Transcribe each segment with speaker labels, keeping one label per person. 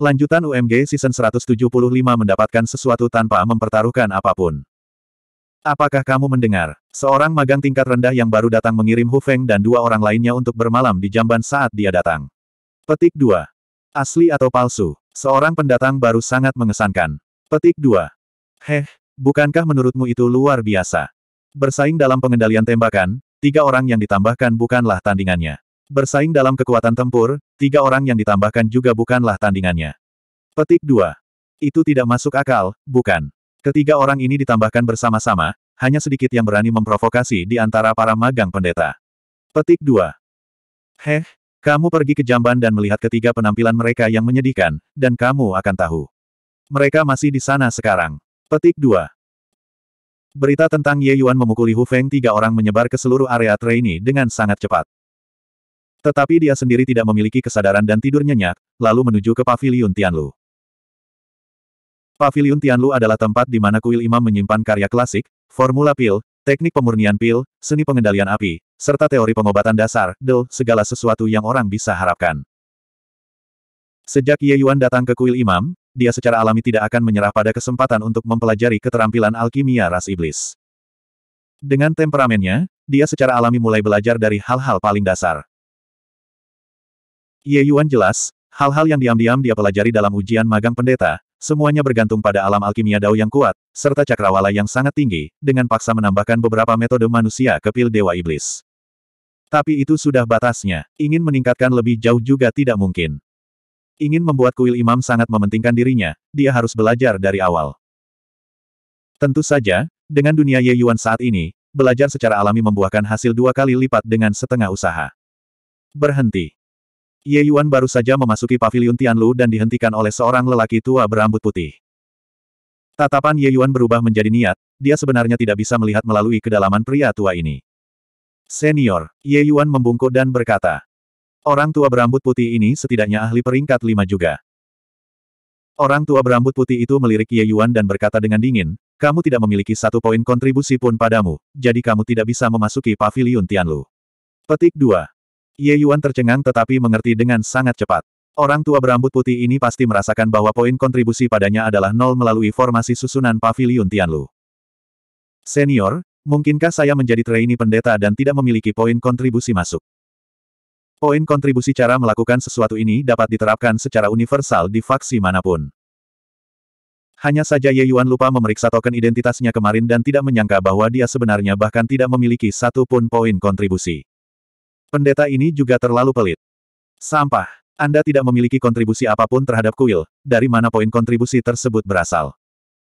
Speaker 1: Lanjutan UMG Season 175 mendapatkan sesuatu tanpa mempertaruhkan apapun. Apakah kamu mendengar? Seorang magang tingkat rendah yang baru datang mengirim Hu Feng dan dua orang lainnya untuk bermalam di jamban saat dia datang. Petik 2. Asli atau palsu? Seorang pendatang baru sangat mengesankan. Petik 2. Heh, bukankah menurutmu itu luar biasa? Bersaing dalam pengendalian tembakan, tiga orang yang ditambahkan bukanlah tandingannya. Bersaing dalam kekuatan tempur, tiga orang yang ditambahkan juga bukanlah tandingannya. Petik 2. Itu tidak masuk akal, bukan. Ketiga orang ini ditambahkan bersama-sama, hanya sedikit yang berani memprovokasi di antara para magang pendeta. Petik 2. Heh, kamu pergi ke jamban dan melihat ketiga penampilan mereka yang menyedihkan, dan kamu akan tahu. Mereka masih di sana sekarang. Petik 2. Berita tentang Ye Yuan memukuli Hu Feng tiga orang menyebar ke seluruh area trainee dengan sangat cepat. Tetapi dia sendiri tidak memiliki kesadaran dan tidur nyenyak, lalu menuju ke Paviliun Tianlu. Paviliun Tianlu adalah tempat di mana kuil imam menyimpan karya klasik, formula pil, teknik pemurnian pil, seni pengendalian api, serta teori pengobatan dasar, del, segala sesuatu yang orang bisa harapkan. Sejak Ye Yuan datang ke kuil imam, dia secara alami tidak akan menyerah pada kesempatan untuk mempelajari keterampilan alkimia ras iblis. Dengan temperamennya, dia secara alami mulai belajar dari hal-hal paling dasar. Ye Yuan jelas, hal-hal yang diam-diam dia pelajari dalam ujian magang pendeta, semuanya bergantung pada alam alkimia dao yang kuat, serta cakrawala yang sangat tinggi, dengan paksa menambahkan beberapa metode manusia ke pil Dewa Iblis. Tapi itu sudah batasnya, ingin meningkatkan lebih jauh juga tidak mungkin. Ingin membuat kuil imam sangat mementingkan dirinya, dia harus belajar dari awal. Tentu saja, dengan dunia Ye Yuan saat ini, belajar secara alami membuahkan hasil dua kali lipat dengan setengah usaha. Berhenti. Ye Yuan baru saja memasuki pavilion Tianlu dan dihentikan oleh seorang lelaki tua berambut putih. Tatapan Ye Yuan berubah menjadi niat, dia sebenarnya tidak bisa melihat melalui kedalaman pria tua ini. Senior, Ye Yuan membungkuk dan berkata, Orang tua berambut putih ini setidaknya ahli peringkat lima juga. Orang tua berambut putih itu melirik Ye Yuan dan berkata dengan dingin, kamu tidak memiliki satu poin kontribusi pun padamu, jadi kamu tidak bisa memasuki pavilion Tianlu. Petik 2. Ye Yuan tercengang tetapi mengerti dengan sangat cepat. Orang tua berambut putih ini pasti merasakan bahwa poin kontribusi padanya adalah nol melalui formasi susunan pavilion Tianlu. Senior, mungkinkah saya menjadi trainee pendeta dan tidak memiliki poin kontribusi masuk? Poin kontribusi cara melakukan sesuatu ini dapat diterapkan secara universal di faksi manapun. Hanya saja Ye Yuan lupa memeriksa token identitasnya kemarin dan tidak menyangka bahwa dia sebenarnya bahkan tidak memiliki satu pun poin kontribusi. Pendeta ini juga terlalu pelit. Sampah. Anda tidak memiliki kontribusi apapun terhadap kuil, dari mana poin kontribusi tersebut berasal.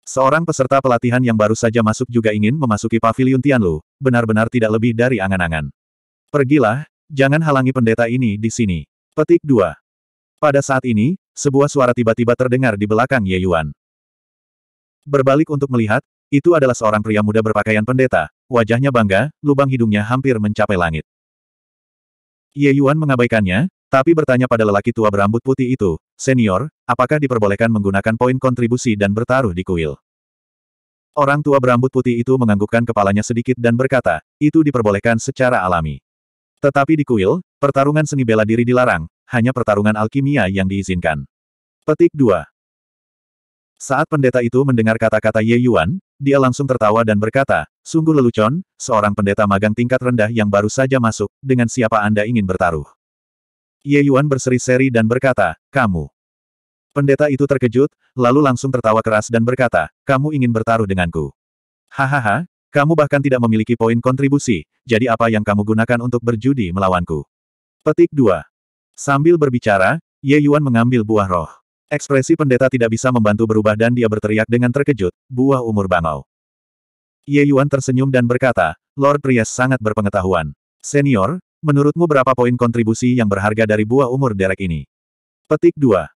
Speaker 1: Seorang peserta pelatihan yang baru saja masuk juga ingin memasuki pavilion Tianlu, benar-benar tidak lebih dari angan-angan. Pergilah, jangan halangi pendeta ini di sini. Petik 2. Pada saat ini, sebuah suara tiba-tiba terdengar di belakang Ye Yuan. Berbalik untuk melihat, itu adalah seorang pria muda berpakaian pendeta, wajahnya bangga, lubang hidungnya hampir mencapai langit. Ye Yuan mengabaikannya, tapi bertanya pada lelaki tua berambut putih itu, Senior, apakah diperbolehkan menggunakan poin kontribusi dan bertaruh di kuil? Orang tua berambut putih itu menganggukkan kepalanya sedikit dan berkata, itu diperbolehkan secara alami. Tetapi di kuil, pertarungan seni bela diri dilarang, hanya pertarungan alkimia yang diizinkan. Petik 2. Saat pendeta itu mendengar kata-kata Ye Yuan, dia langsung tertawa dan berkata, sungguh lelucon, seorang pendeta magang tingkat rendah yang baru saja masuk, dengan siapa Anda ingin bertaruh. Ye Yuan berseri-seri dan berkata, kamu. Pendeta itu terkejut, lalu langsung tertawa keras dan berkata, kamu ingin bertaruh denganku. Hahaha, kamu bahkan tidak memiliki poin kontribusi, jadi apa yang kamu gunakan untuk berjudi melawanku? Petik 2. Sambil berbicara, Ye Yuan mengambil buah roh. Ekspresi pendeta tidak bisa membantu berubah dan dia berteriak dengan terkejut, buah umur bangau. Ye Yuan tersenyum dan berkata, Lord Priest sangat berpengetahuan. Senior, menurutmu berapa poin kontribusi yang berharga dari buah umur derek ini? Petik 2.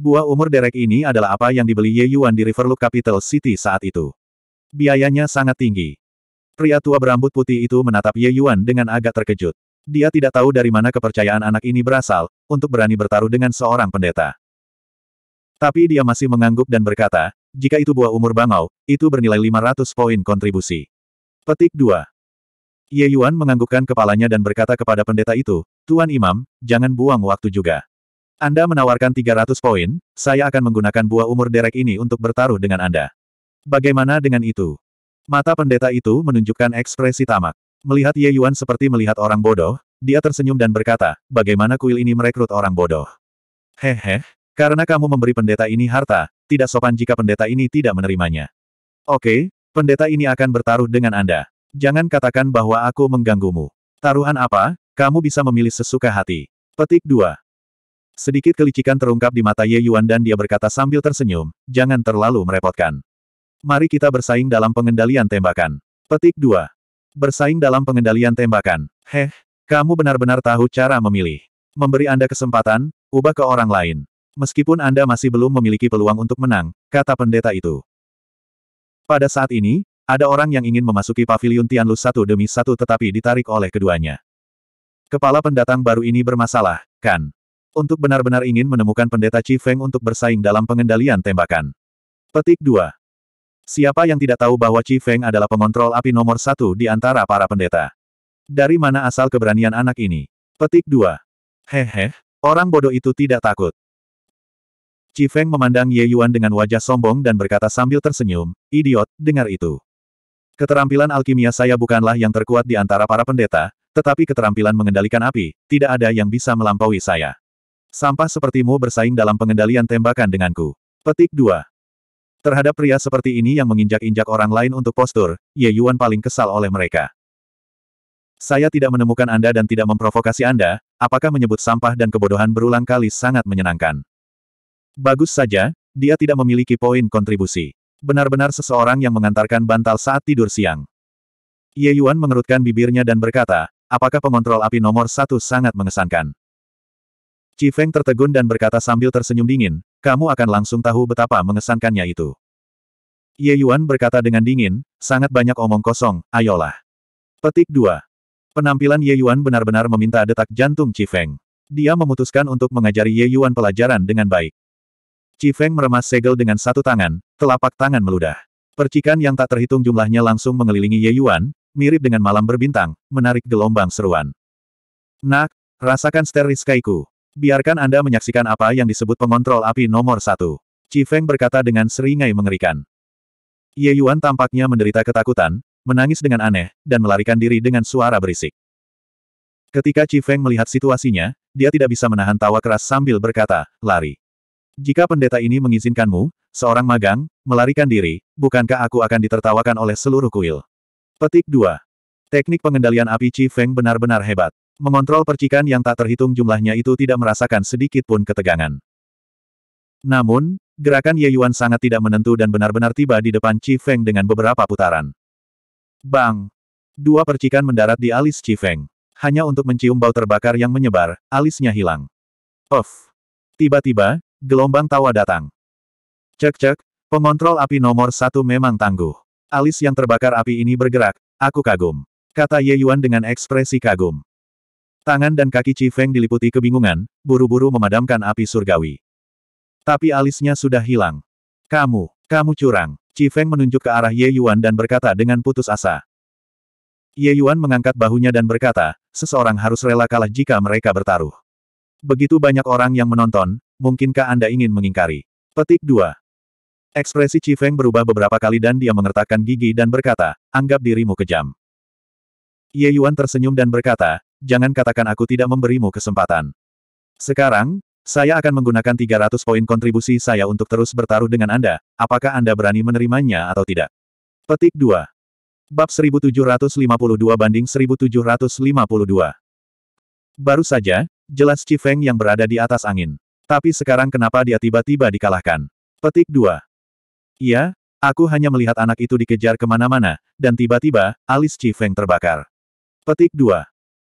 Speaker 1: Buah umur derek ini adalah apa yang dibeli Ye Yuan di Riverlook Capital City saat itu. Biayanya sangat tinggi. Pria tua berambut putih itu menatap Ye Yuan dengan agak terkejut. Dia tidak tahu dari mana kepercayaan anak ini berasal, untuk berani bertaruh dengan seorang pendeta. Tapi dia masih mengangguk dan berkata, jika itu buah umur bangau, itu bernilai 500 poin kontribusi. Petik 2. Ye Yuan menganggukkan kepalanya dan berkata kepada pendeta itu, Tuan Imam, jangan buang waktu juga. Anda menawarkan 300 poin, saya akan menggunakan buah umur derek ini untuk bertaruh dengan Anda. Bagaimana dengan itu? Mata pendeta itu menunjukkan ekspresi tamak. Melihat Ye Yuan seperti melihat orang bodoh, dia tersenyum dan berkata, bagaimana kuil ini merekrut orang bodoh? Hehe, karena kamu memberi pendeta ini harta, tidak sopan jika pendeta ini tidak menerimanya. Oke, pendeta ini akan bertaruh dengan Anda. Jangan katakan bahwa aku mengganggumu. Taruhan apa? Kamu bisa memilih sesuka hati. Petik 2. Sedikit kelicikan terungkap di mata Ye Yuan dan dia berkata sambil tersenyum, jangan terlalu merepotkan. Mari kita bersaing dalam pengendalian tembakan. Petik 2. Bersaing dalam pengendalian tembakan. Heh, kamu benar-benar tahu cara memilih. Memberi Anda kesempatan, ubah ke orang lain. Meskipun Anda masih belum memiliki peluang untuk menang, kata pendeta itu. Pada saat ini, ada orang yang ingin memasuki pavilion Tianlu satu demi satu tetapi ditarik oleh keduanya. Kepala pendatang baru ini bermasalah, kan? Untuk benar-benar ingin menemukan pendeta Chi Feng untuk bersaing dalam pengendalian tembakan. Petik 2. Siapa yang tidak tahu bahwa Chi Feng adalah pengontrol api nomor satu di antara para pendeta? Dari mana asal keberanian anak ini? Petik 2. Hehe, orang bodoh itu tidak takut. Cifeng Feng memandang Ye Yuan dengan wajah sombong dan berkata sambil tersenyum, Idiot, dengar itu. Keterampilan alkimia saya bukanlah yang terkuat di antara para pendeta, tetapi keterampilan mengendalikan api, tidak ada yang bisa melampaui saya. Sampah sepertimu bersaing dalam pengendalian tembakan denganku. Petik 2. Terhadap pria seperti ini yang menginjak-injak orang lain untuk postur, Ye Yuan paling kesal oleh mereka. Saya tidak menemukan Anda dan tidak memprovokasi Anda, apakah menyebut sampah dan kebodohan berulang kali sangat menyenangkan. Bagus saja, dia tidak memiliki poin kontribusi. Benar-benar seseorang yang mengantarkan bantal saat tidur siang. Ye Yuan mengerutkan bibirnya dan berkata, apakah pengontrol api nomor satu sangat mengesankan? Chi Feng tertegun dan berkata sambil tersenyum dingin, kamu akan langsung tahu betapa mengesankannya itu. Ye Yuan berkata dengan dingin, sangat banyak omong kosong, ayolah. Petik 2. Penampilan Ye Yuan benar-benar meminta detak jantung Chi Feng. Dia memutuskan untuk mengajari Ye Yuan pelajaran dengan baik. Feng meremas segel dengan satu tangan, telapak tangan meludah. Percikan yang tak terhitung jumlahnya langsung mengelilingi Ye Yuan, mirip dengan malam berbintang, menarik gelombang seruan. Nak, rasakan kaiku. Biarkan Anda menyaksikan apa yang disebut pengontrol api nomor satu. Feng berkata dengan seringai mengerikan. Ye Yuan tampaknya menderita ketakutan, menangis dengan aneh, dan melarikan diri dengan suara berisik. Ketika Feng melihat situasinya, dia tidak bisa menahan tawa keras sambil berkata, lari. Jika pendeta ini mengizinkanmu, seorang magang, melarikan diri, bukankah aku akan ditertawakan oleh seluruh kuil? Petik 2. Teknik pengendalian api Chi Feng benar-benar hebat. Mengontrol percikan yang tak terhitung jumlahnya itu tidak merasakan sedikit pun ketegangan. Namun, gerakan Ye Yuan sangat tidak menentu dan benar-benar tiba di depan Chi Feng dengan beberapa putaran. Bang! Dua percikan mendarat di alis Chi Feng. Hanya untuk mencium bau terbakar yang menyebar, alisnya hilang. Off! Tiba-tiba, gelombang tawa datang. Cek-cek, pengontrol api nomor satu memang tangguh. Alis yang terbakar api ini bergerak, aku kagum. Kata Ye Yuan dengan ekspresi kagum. Tangan dan kaki Chi Feng diliputi kebingungan, buru-buru memadamkan api surgawi. Tapi alisnya sudah hilang. Kamu, kamu curang. Chi Feng menunjuk ke arah Ye Yuan dan berkata dengan putus asa. Ye Yuan mengangkat bahunya dan berkata, seseorang harus rela kalah jika mereka bertaruh. Begitu banyak orang yang menonton, mungkinkah Anda ingin mengingkari? Petik 2. Ekspresi Feng berubah beberapa kali dan dia mengertakkan gigi dan berkata, anggap dirimu kejam. Ye Yuan tersenyum dan berkata, jangan katakan aku tidak memberimu kesempatan. Sekarang, saya akan menggunakan 300 poin kontribusi saya untuk terus bertaruh dengan Anda, apakah Anda berani menerimanya atau tidak? Petik 2. Bab 1752 banding 1752. Baru saja, Jelas Feng yang berada di atas angin. Tapi sekarang kenapa dia tiba-tiba dikalahkan? Petik 2. Iya, aku hanya melihat anak itu dikejar kemana-mana, dan tiba-tiba, alis Feng terbakar. Petik 2.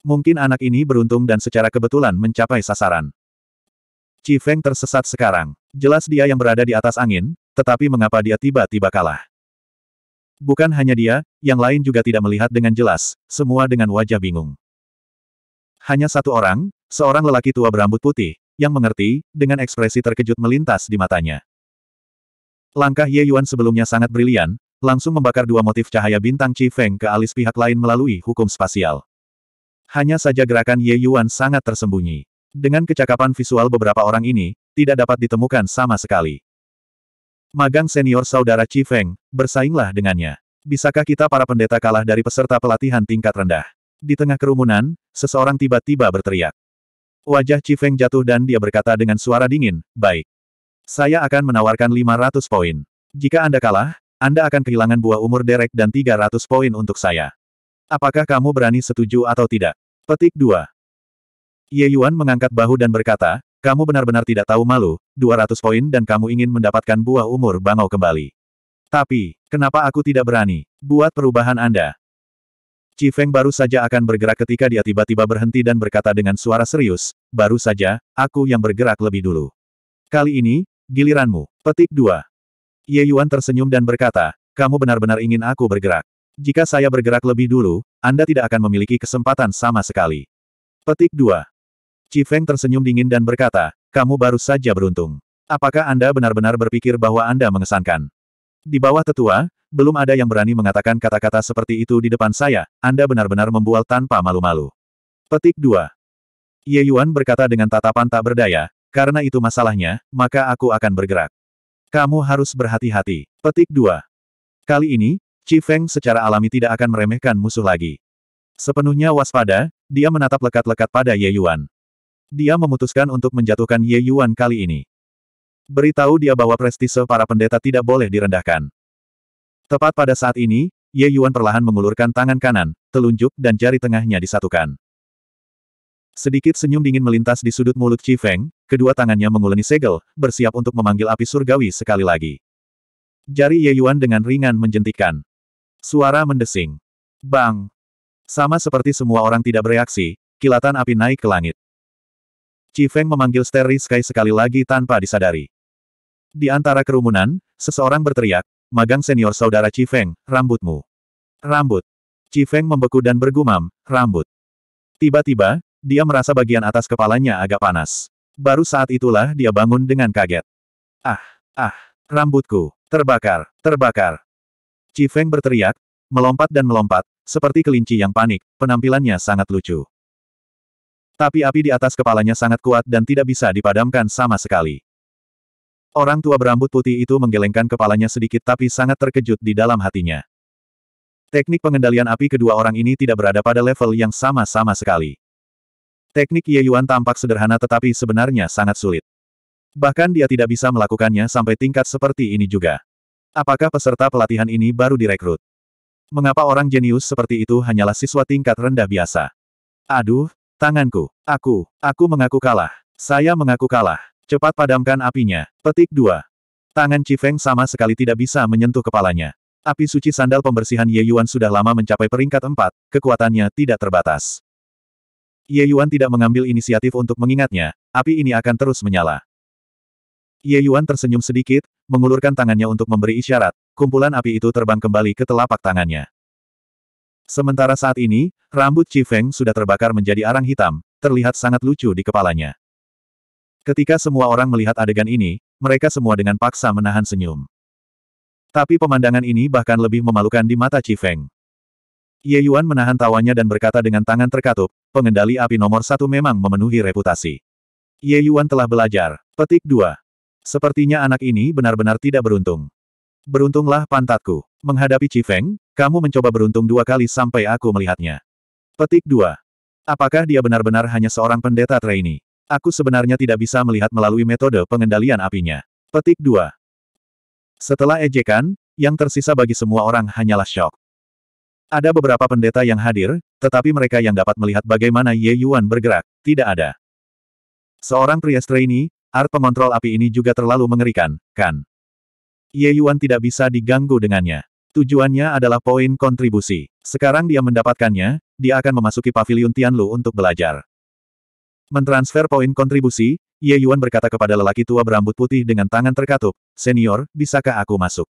Speaker 1: Mungkin anak ini beruntung dan secara kebetulan mencapai sasaran. Feng tersesat sekarang. Jelas dia yang berada di atas angin, tetapi mengapa dia tiba-tiba kalah? Bukan hanya dia, yang lain juga tidak melihat dengan jelas, semua dengan wajah bingung. Hanya satu orang, seorang lelaki tua berambut putih, yang mengerti, dengan ekspresi terkejut melintas di matanya. Langkah Ye Yuan sebelumnya sangat brilian, langsung membakar dua motif cahaya bintang Chi Feng ke alis pihak lain melalui hukum spasial. Hanya saja gerakan Ye Yuan sangat tersembunyi. Dengan kecakapan visual beberapa orang ini, tidak dapat ditemukan sama sekali. Magang senior saudara Chi Feng, bersainglah dengannya. Bisakah kita para pendeta kalah dari peserta pelatihan tingkat rendah? Di tengah kerumunan, Seseorang tiba-tiba berteriak. Wajah Cifeng jatuh dan dia berkata dengan suara dingin, baik. Saya akan menawarkan 500 poin. Jika Anda kalah, Anda akan kehilangan buah umur derek dan 300 poin untuk saya. Apakah kamu berani setuju atau tidak? Petik 2. Ye Yuan mengangkat bahu dan berkata, kamu benar-benar tidak tahu malu, 200 poin dan kamu ingin mendapatkan buah umur bangau kembali. Tapi, kenapa aku tidak berani? Buat perubahan Anda. Ci Feng baru saja akan bergerak ketika dia tiba-tiba berhenti dan berkata dengan suara serius, baru saja, aku yang bergerak lebih dulu. Kali ini, giliranmu. Petik 2. Ye Yuan tersenyum dan berkata, kamu benar-benar ingin aku bergerak. Jika saya bergerak lebih dulu, Anda tidak akan memiliki kesempatan sama sekali. Petik 2. Ci Feng tersenyum dingin dan berkata, kamu baru saja beruntung. Apakah Anda benar-benar berpikir bahwa Anda mengesankan? Di bawah tetua, belum ada yang berani mengatakan kata-kata seperti itu di depan saya, Anda benar-benar membual tanpa malu-malu. Petik 2. Ye Yuan berkata dengan tatapan tak berdaya, karena itu masalahnya, maka aku akan bergerak. Kamu harus berhati-hati. Petik 2. Kali ini, Chi Feng secara alami tidak akan meremehkan musuh lagi. Sepenuhnya waspada, dia menatap lekat-lekat pada Ye Yuan. Dia memutuskan untuk menjatuhkan Ye Yuan kali ini. Beritahu dia bahwa prestise para pendeta tidak boleh direndahkan. Tepat pada saat ini, Ye Yuan perlahan mengulurkan tangan kanan, telunjuk dan jari tengahnya disatukan. Sedikit senyum dingin melintas di sudut mulut Chi Feng, kedua tangannya menguleni segel, bersiap untuk memanggil api surgawi sekali lagi. Jari Ye Yuan dengan ringan menjentikkan. Suara mendesing. Bang! Sama seperti semua orang tidak bereaksi, kilatan api naik ke langit. Chi Feng memanggil Starry Sky sekali lagi tanpa disadari. Di antara kerumunan, seseorang berteriak, magang senior saudara Cifeng, rambutmu. Rambut. Cifeng membeku dan bergumam, rambut. Tiba-tiba, dia merasa bagian atas kepalanya agak panas. Baru saat itulah dia bangun dengan kaget. Ah, ah, rambutku, terbakar, terbakar. Cifeng berteriak, melompat dan melompat, seperti kelinci yang panik, penampilannya sangat lucu. Tapi api di atas kepalanya sangat kuat dan tidak bisa dipadamkan sama sekali. Orang tua berambut putih itu menggelengkan kepalanya sedikit tapi sangat terkejut di dalam hatinya. Teknik pengendalian api kedua orang ini tidak berada pada level yang sama-sama sekali. Teknik Ye Yuan tampak sederhana tetapi sebenarnya sangat sulit. Bahkan dia tidak bisa melakukannya sampai tingkat seperti ini juga. Apakah peserta pelatihan ini baru direkrut? Mengapa orang jenius seperti itu hanyalah siswa tingkat rendah biasa? Aduh, tanganku, aku, aku mengaku kalah. Saya mengaku kalah. Cepat padamkan apinya. Petik 2. Tangan Cifeng sama sekali tidak bisa menyentuh kepalanya. Api suci sandal pembersihan Ye Yuan sudah lama mencapai peringkat 4, kekuatannya tidak terbatas. Ye Yuan tidak mengambil inisiatif untuk mengingatnya, api ini akan terus menyala. Ye Yuan tersenyum sedikit, mengulurkan tangannya untuk memberi isyarat, kumpulan api itu terbang kembali ke telapak tangannya. Sementara saat ini, rambut Chi sudah terbakar menjadi arang hitam, terlihat sangat lucu di kepalanya. Ketika semua orang melihat adegan ini, mereka semua dengan paksa menahan senyum. Tapi pemandangan ini bahkan lebih memalukan di mata Cifeng. Ye Yuan menahan tawanya dan berkata dengan tangan terkatup, pengendali api nomor satu memang memenuhi reputasi. Ye Yuan telah belajar. Petik 2. Sepertinya anak ini benar-benar tidak beruntung. Beruntunglah pantatku. Menghadapi Cifeng, kamu mencoba beruntung dua kali sampai aku melihatnya. Petik 2. Apakah dia benar-benar hanya seorang pendeta trainee? Aku sebenarnya tidak bisa melihat melalui metode pengendalian apinya. Petik 2. Setelah ejekan, yang tersisa bagi semua orang hanyalah shock. Ada beberapa pendeta yang hadir, tetapi mereka yang dapat melihat bagaimana Ye Yuan bergerak, tidak ada. Seorang pria ini, art pengontrol api ini juga terlalu mengerikan, kan? Ye Yuan tidak bisa diganggu dengannya. Tujuannya adalah poin kontribusi. Sekarang dia mendapatkannya, dia akan memasuki pavilion Tianlu untuk belajar. Mentransfer poin kontribusi, Ye Yuan berkata kepada lelaki tua berambut putih dengan tangan terkatup, Senior, bisakah aku masuk?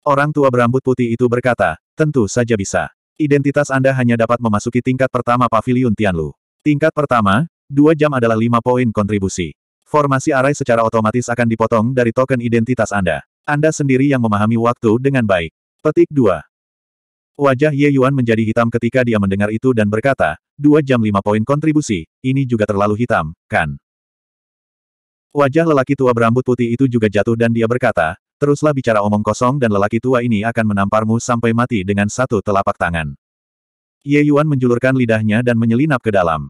Speaker 1: Orang tua berambut putih itu berkata, tentu saja bisa. Identitas Anda hanya dapat memasuki tingkat pertama Paviliun Tianlu. Tingkat pertama, dua jam adalah lima poin kontribusi. Formasi arai secara otomatis akan dipotong dari token identitas Anda. Anda sendiri yang memahami waktu dengan baik. Petik 2. Wajah Ye Yuan menjadi hitam ketika dia mendengar itu dan berkata, dua jam lima poin kontribusi, ini juga terlalu hitam, kan? Wajah lelaki tua berambut putih itu juga jatuh dan dia berkata, teruslah bicara omong kosong dan lelaki tua ini akan menamparmu sampai mati dengan satu telapak tangan. Ye Yuan menjulurkan lidahnya dan menyelinap ke dalam.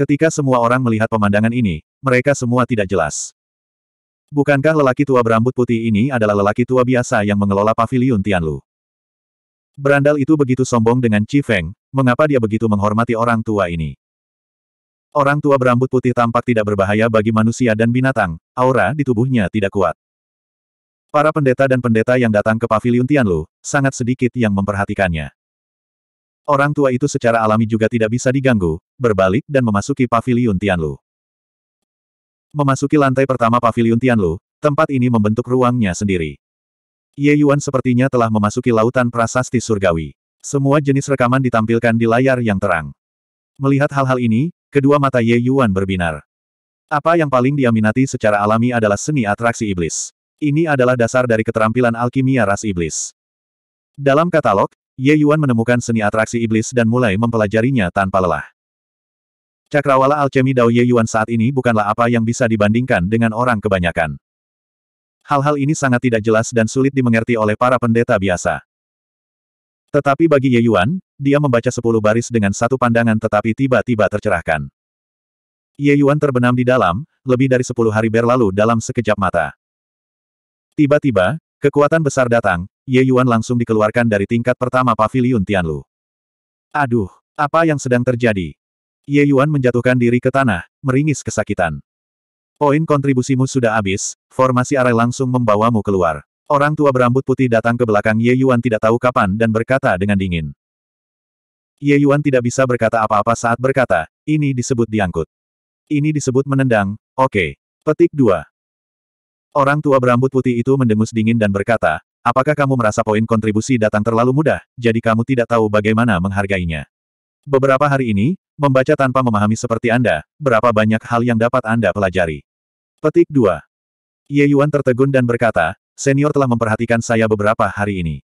Speaker 1: Ketika semua orang melihat pemandangan ini, mereka semua tidak jelas. Bukankah lelaki tua berambut putih ini adalah lelaki tua biasa yang mengelola paviliun Tianlu? Berandal itu begitu sombong dengan Chi Feng, mengapa dia begitu menghormati orang tua ini? Orang tua berambut putih tampak tidak berbahaya bagi manusia dan binatang, aura di tubuhnya tidak kuat. Para pendeta dan pendeta yang datang ke pavilion Tianlu, sangat sedikit yang memperhatikannya. Orang tua itu secara alami juga tidak bisa diganggu, berbalik dan memasuki pavilion Tianlu. Memasuki lantai pertama pavilion Tianlu, tempat ini membentuk ruangnya sendiri. Ye Yuan sepertinya telah memasuki lautan prasasti surgawi. Semua jenis rekaman ditampilkan di layar yang terang. Melihat hal-hal ini, kedua mata Ye Yuan berbinar. Apa yang paling diaminati secara alami adalah seni atraksi iblis. Ini adalah dasar dari keterampilan alkimia ras iblis. Dalam katalog, Ye Yuan menemukan seni atraksi iblis dan mulai mempelajarinya tanpa lelah. Cakrawala alchemy Dao Ye Yuan saat ini bukanlah apa yang bisa dibandingkan dengan orang kebanyakan hal-hal ini sangat tidak jelas dan sulit dimengerti oleh para pendeta biasa. Tetapi bagi Ye Yuan, dia membaca sepuluh baris dengan satu pandangan tetapi tiba-tiba tercerahkan. Ye Yuan terbenam di dalam, lebih dari sepuluh hari berlalu dalam sekejap mata. Tiba-tiba, kekuatan besar datang, Ye Yuan langsung dikeluarkan dari tingkat pertama pavilion Tianlu. Aduh, apa yang sedang terjadi? Ye Yuan menjatuhkan diri ke tanah, meringis kesakitan. Poin kontribusimu sudah habis, formasi arai langsung membawamu keluar. Orang tua berambut putih datang ke belakang Ye Yuan tidak tahu kapan dan berkata dengan dingin. Ye Yuan tidak bisa berkata apa-apa saat berkata, ini disebut diangkut. Ini disebut menendang, oke. Okay. Petik 2. Orang tua berambut putih itu mendengus dingin dan berkata, apakah kamu merasa poin kontribusi datang terlalu mudah, jadi kamu tidak tahu bagaimana menghargainya. Beberapa hari ini, membaca tanpa memahami seperti Anda, berapa banyak hal yang dapat Anda pelajari. Petik 2. Ye Yuan tertegun dan berkata, senior telah memperhatikan saya beberapa hari ini.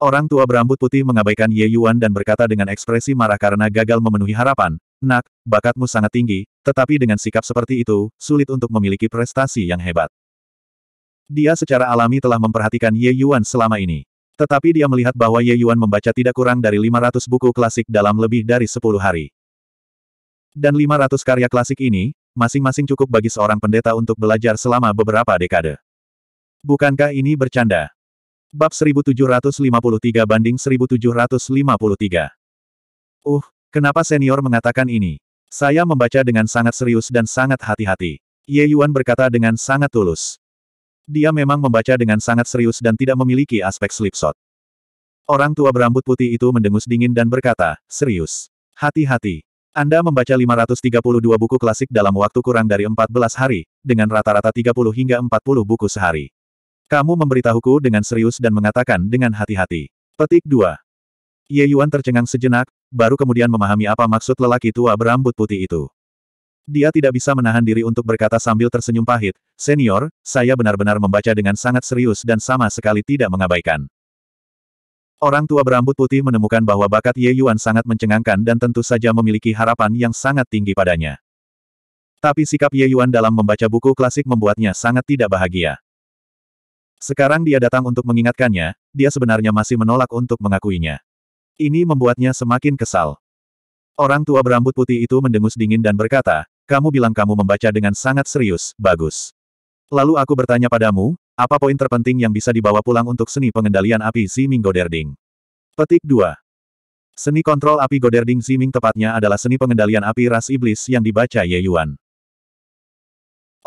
Speaker 1: Orang tua berambut putih mengabaikan Ye Yuan dan berkata dengan ekspresi marah karena gagal memenuhi harapan, Nak, bakatmu sangat tinggi, tetapi dengan sikap seperti itu, sulit untuk memiliki prestasi yang hebat. Dia secara alami telah memperhatikan Ye Yuan selama ini. Tetapi dia melihat bahwa Ye Yuan membaca tidak kurang dari 500 buku klasik dalam lebih dari 10 hari. Dan 500 karya klasik ini, masing-masing cukup bagi seorang pendeta untuk belajar selama beberapa dekade. Bukankah ini bercanda? Bab 1753 banding 1753. Uh, kenapa senior mengatakan ini? Saya membaca dengan sangat serius dan sangat hati-hati. Ye Yuan berkata dengan sangat tulus. Dia memang membaca dengan sangat serius dan tidak memiliki aspek slipshot. Orang tua berambut putih itu mendengus dingin dan berkata, serius. Hati-hati. Anda membaca 532 buku klasik dalam waktu kurang dari 14 hari, dengan rata-rata 30 hingga 40 buku sehari. Kamu memberitahuku dengan serius dan mengatakan dengan hati-hati. Petik 2. Ye Yuan tercengang sejenak, baru kemudian memahami apa maksud lelaki tua berambut putih itu. Dia tidak bisa menahan diri untuk berkata sambil tersenyum pahit, Senior, saya benar-benar membaca dengan sangat serius dan sama sekali tidak mengabaikan. Orang tua berambut putih menemukan bahwa bakat Ye Yuan sangat mencengangkan dan tentu saja memiliki harapan yang sangat tinggi padanya. Tapi sikap Ye Yuan dalam membaca buku klasik membuatnya sangat tidak bahagia. Sekarang dia datang untuk mengingatkannya, dia sebenarnya masih menolak untuk mengakuinya. Ini membuatnya semakin kesal. Orang tua berambut putih itu mendengus dingin dan berkata, kamu bilang kamu membaca dengan sangat serius, bagus. Lalu aku bertanya padamu, apa poin terpenting yang bisa dibawa pulang untuk seni pengendalian api Ziming Goderding? Petik 2. Seni kontrol api Goderding Ziming tepatnya adalah seni pengendalian api ras iblis yang dibaca Ye Yuan.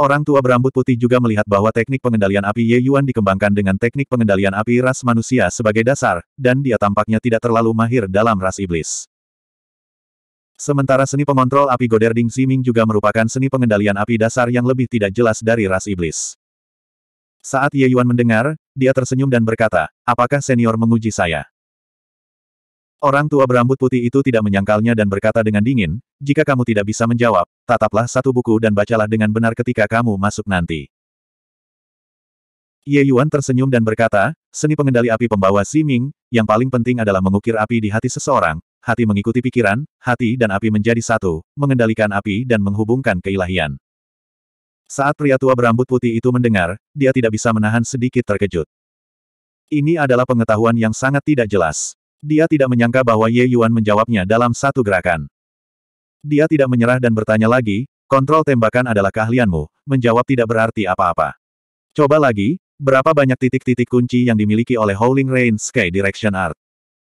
Speaker 1: Orang tua berambut putih juga melihat bahwa teknik pengendalian api Ye Yuan dikembangkan dengan teknik pengendalian api ras manusia sebagai dasar, dan dia tampaknya tidak terlalu mahir dalam ras iblis. Sementara seni pengontrol api Goderding Ziming juga merupakan seni pengendalian api dasar yang lebih tidak jelas dari ras iblis. Saat Ye Yuan mendengar, dia tersenyum dan berkata, apakah senior menguji saya? Orang tua berambut putih itu tidak menyangkalnya dan berkata dengan dingin, jika kamu tidak bisa menjawab, tataplah satu buku dan bacalah dengan benar ketika kamu masuk nanti. Ye Yuan tersenyum dan berkata, seni pengendali api pembawa Si Ming, yang paling penting adalah mengukir api di hati seseorang, hati mengikuti pikiran, hati dan api menjadi satu, mengendalikan api dan menghubungkan keilahian. Saat pria tua berambut putih itu mendengar, dia tidak bisa menahan sedikit terkejut. Ini adalah pengetahuan yang sangat tidak jelas. Dia tidak menyangka bahwa Ye Yuan menjawabnya dalam satu gerakan. Dia tidak menyerah dan bertanya lagi, kontrol tembakan adalah keahlianmu, menjawab tidak berarti apa-apa. Coba lagi, berapa banyak titik-titik kunci yang dimiliki oleh Howling Rain Sky Direction Art?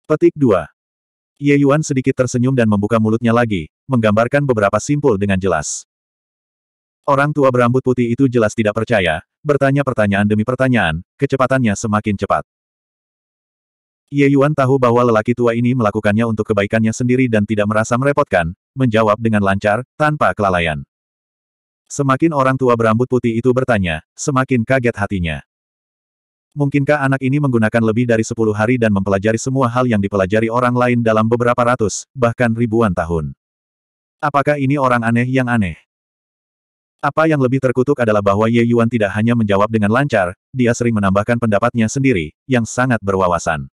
Speaker 1: Petik 2. Ye Yuan sedikit tersenyum dan membuka mulutnya lagi, menggambarkan beberapa simpul dengan jelas. Orang tua berambut putih itu jelas tidak percaya, bertanya pertanyaan demi pertanyaan, kecepatannya semakin cepat. Ye Yuan tahu bahwa lelaki tua ini melakukannya untuk kebaikannya sendiri dan tidak merasa merepotkan, menjawab dengan lancar, tanpa kelalaian. Semakin orang tua berambut putih itu bertanya, semakin kaget hatinya. Mungkinkah anak ini menggunakan lebih dari sepuluh hari dan mempelajari semua hal yang dipelajari orang lain dalam beberapa ratus, bahkan ribuan tahun? Apakah ini orang aneh yang aneh? Apa yang lebih terkutuk adalah bahwa Ye Yuan tidak hanya menjawab dengan lancar, dia sering menambahkan pendapatnya sendiri, yang sangat berwawasan.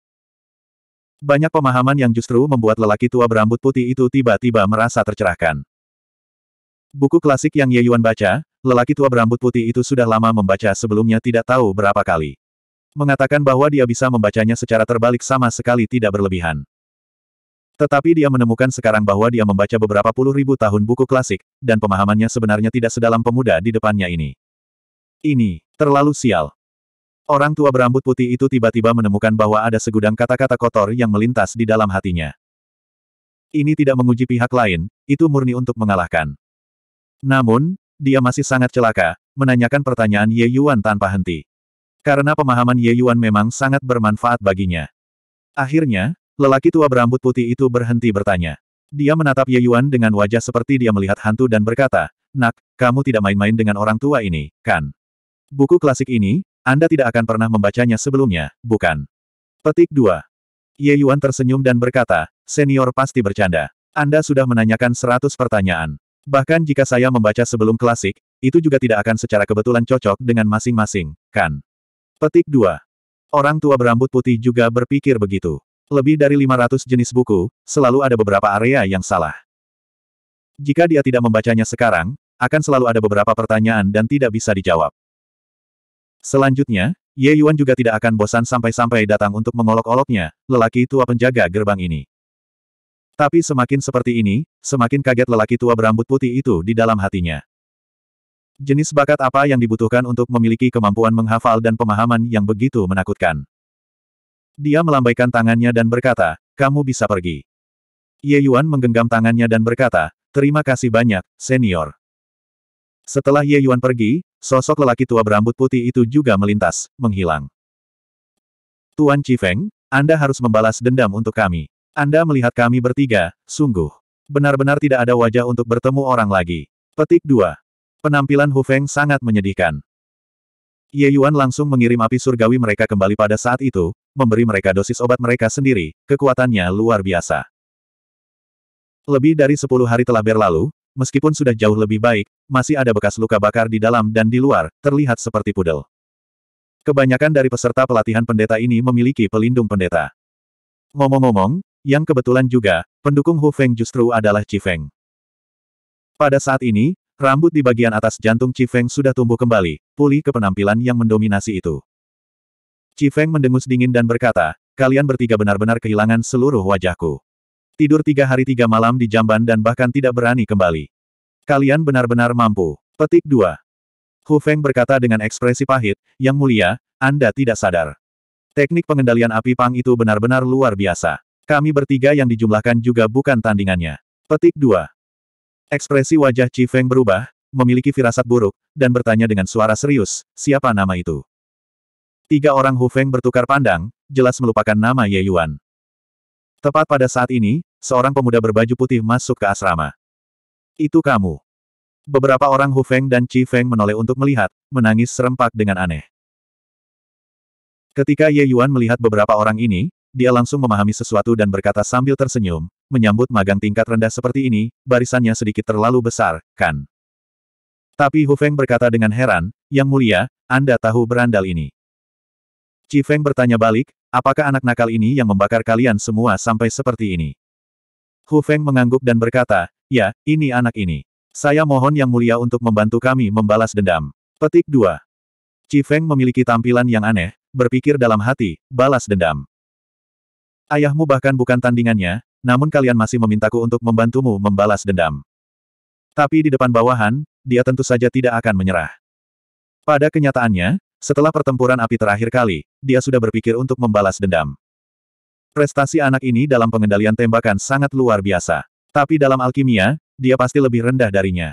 Speaker 1: Banyak pemahaman yang justru membuat lelaki tua berambut putih itu tiba-tiba merasa tercerahkan. Buku klasik yang Ye Yuan baca, lelaki tua berambut putih itu sudah lama membaca sebelumnya tidak tahu berapa kali. Mengatakan bahwa dia bisa membacanya secara terbalik sama sekali tidak berlebihan. Tetapi dia menemukan sekarang bahwa dia membaca beberapa puluh ribu tahun buku klasik, dan pemahamannya sebenarnya tidak sedalam pemuda di depannya ini. Ini, terlalu sial. Orang tua berambut putih itu tiba-tiba menemukan bahwa ada segudang kata-kata kotor yang melintas di dalam hatinya. Ini tidak menguji pihak lain, itu murni untuk mengalahkan. Namun, dia masih sangat celaka, menanyakan pertanyaan Ye Yuan tanpa henti. Karena pemahaman Ye Yuan memang sangat bermanfaat baginya. Akhirnya, Lelaki tua berambut putih itu berhenti bertanya. Dia menatap Ye Yuan dengan wajah seperti dia melihat hantu dan berkata, Nak, kamu tidak main-main dengan orang tua ini, kan? Buku klasik ini, Anda tidak akan pernah membacanya sebelumnya, bukan? Petik 2. Ye Yuan tersenyum dan berkata, Senior pasti bercanda. Anda sudah menanyakan seratus pertanyaan. Bahkan jika saya membaca sebelum klasik, itu juga tidak akan secara kebetulan cocok dengan masing-masing, kan? Petik 2. Orang tua berambut putih juga berpikir begitu lebih dari 500 jenis buku, selalu ada beberapa area yang salah. Jika dia tidak membacanya sekarang, akan selalu ada beberapa pertanyaan dan tidak bisa dijawab. Selanjutnya, Ye Yuan juga tidak akan bosan sampai-sampai datang untuk mengolok-oloknya, lelaki tua penjaga gerbang ini. Tapi semakin seperti ini, semakin kaget lelaki tua berambut putih itu di dalam hatinya. Jenis bakat apa yang dibutuhkan untuk memiliki kemampuan menghafal dan pemahaman yang begitu menakutkan? Dia melambaikan tangannya dan berkata, kamu bisa pergi. Ye Yuan menggenggam tangannya dan berkata, terima kasih banyak, senior. Setelah Ye Yuan pergi, sosok lelaki tua berambut putih itu juga melintas, menghilang. Tuan Cifeng, Anda harus membalas dendam untuk kami. Anda melihat kami bertiga, sungguh. Benar-benar tidak ada wajah untuk bertemu orang lagi. Petik 2. Penampilan Hu Feng sangat menyedihkan. Ye Yuan langsung mengirim api surgawi mereka kembali pada saat itu, memberi mereka dosis obat mereka sendiri, kekuatannya luar biasa. Lebih dari sepuluh hari telah berlalu, meskipun sudah jauh lebih baik, masih ada bekas luka bakar di dalam dan di luar, terlihat seperti pudel. Kebanyakan dari peserta pelatihan pendeta ini memiliki pelindung pendeta. Ngomong-ngomong, yang kebetulan juga, pendukung Hu Feng justru adalah Chi Feng. Pada saat ini, Rambut di bagian atas jantung Cifeng sudah tumbuh kembali, pulih ke penampilan yang mendominasi itu. Cifeng mendengus dingin dan berkata, kalian bertiga benar-benar kehilangan seluruh wajahku. Tidur tiga hari tiga malam di jamban dan bahkan tidak berani kembali. Kalian benar-benar mampu. Petik 2. Hu Feng berkata dengan ekspresi pahit, Yang mulia, Anda tidak sadar. Teknik pengendalian api pang itu benar-benar luar biasa. Kami bertiga yang dijumlahkan juga bukan tandingannya. Petik 2. Ekspresi wajah Chi Feng berubah, memiliki firasat buruk, dan bertanya dengan suara serius, siapa nama itu? Tiga orang Hu Feng bertukar pandang, jelas melupakan nama Ye Yuan. Tepat pada saat ini, seorang pemuda berbaju putih masuk ke asrama. Itu kamu. Beberapa orang Hu Feng dan Chi Feng menoleh untuk melihat, menangis serempak dengan aneh. Ketika Ye Yuan melihat beberapa orang ini, dia langsung memahami sesuatu dan berkata sambil tersenyum, menyambut magang tingkat rendah seperti ini, barisannya sedikit terlalu besar, kan? Tapi Hu Feng berkata dengan heran, Yang mulia, Anda tahu berandal ini. Ci Feng bertanya balik, apakah anak nakal ini yang membakar kalian semua sampai seperti ini? Hu Feng mengangguk dan berkata, ya, ini anak ini. Saya mohon Yang mulia untuk membantu kami membalas dendam. Petik 2. Ci Feng memiliki tampilan yang aneh, berpikir dalam hati, balas dendam. Ayahmu bahkan bukan tandingannya, namun kalian masih memintaku untuk membantumu membalas dendam. Tapi di depan bawahan, dia tentu saja tidak akan menyerah. Pada kenyataannya, setelah pertempuran api terakhir kali, dia sudah berpikir untuk membalas dendam. Prestasi anak ini dalam pengendalian tembakan sangat luar biasa. Tapi dalam alkimia, dia pasti lebih rendah darinya.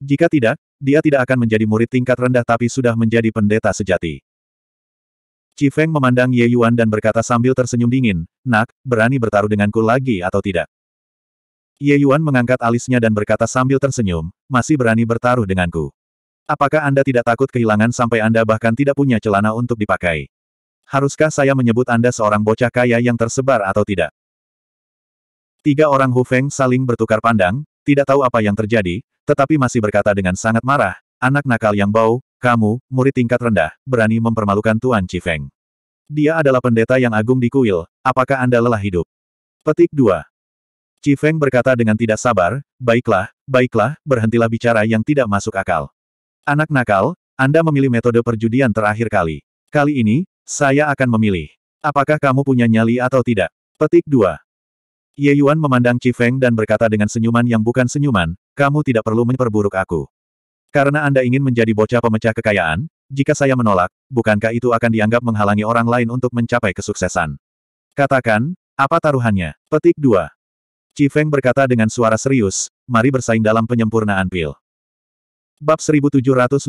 Speaker 1: Jika tidak, dia tidak akan menjadi murid tingkat rendah tapi sudah menjadi pendeta sejati. Cifeng Feng memandang Ye Yuan dan berkata sambil tersenyum dingin, Nak, berani bertaruh denganku lagi atau tidak? Ye Yuan mengangkat alisnya dan berkata sambil tersenyum, masih berani bertaruh denganku. Apakah Anda tidak takut kehilangan sampai Anda bahkan tidak punya celana untuk dipakai? Haruskah saya menyebut Anda seorang bocah kaya yang tersebar atau tidak? Tiga orang Hu Feng saling bertukar pandang, tidak tahu apa yang terjadi, tetapi masih berkata dengan sangat marah, anak nakal yang bau, kamu, murid tingkat rendah, berani mempermalukan Tuan Cifeng. Dia adalah pendeta yang agung di kuil, apakah Anda lelah hidup? Petik 2. Cifeng berkata dengan tidak sabar, baiklah, baiklah, berhentilah bicara yang tidak masuk akal. Anak nakal, Anda memilih metode perjudian terakhir kali. Kali ini, saya akan memilih. Apakah kamu punya nyali atau tidak? Petik 2. Ye Yuan memandang Cifeng dan berkata dengan senyuman yang bukan senyuman, kamu tidak perlu memperburuk aku. Karena Anda ingin menjadi bocah pemecah kekayaan, jika saya menolak, bukankah itu akan dianggap menghalangi orang lain untuk mencapai kesuksesan? Katakan, apa taruhannya? Petik 2. Cifeng berkata dengan suara serius, mari bersaing dalam penyempurnaan pil. Bab 1754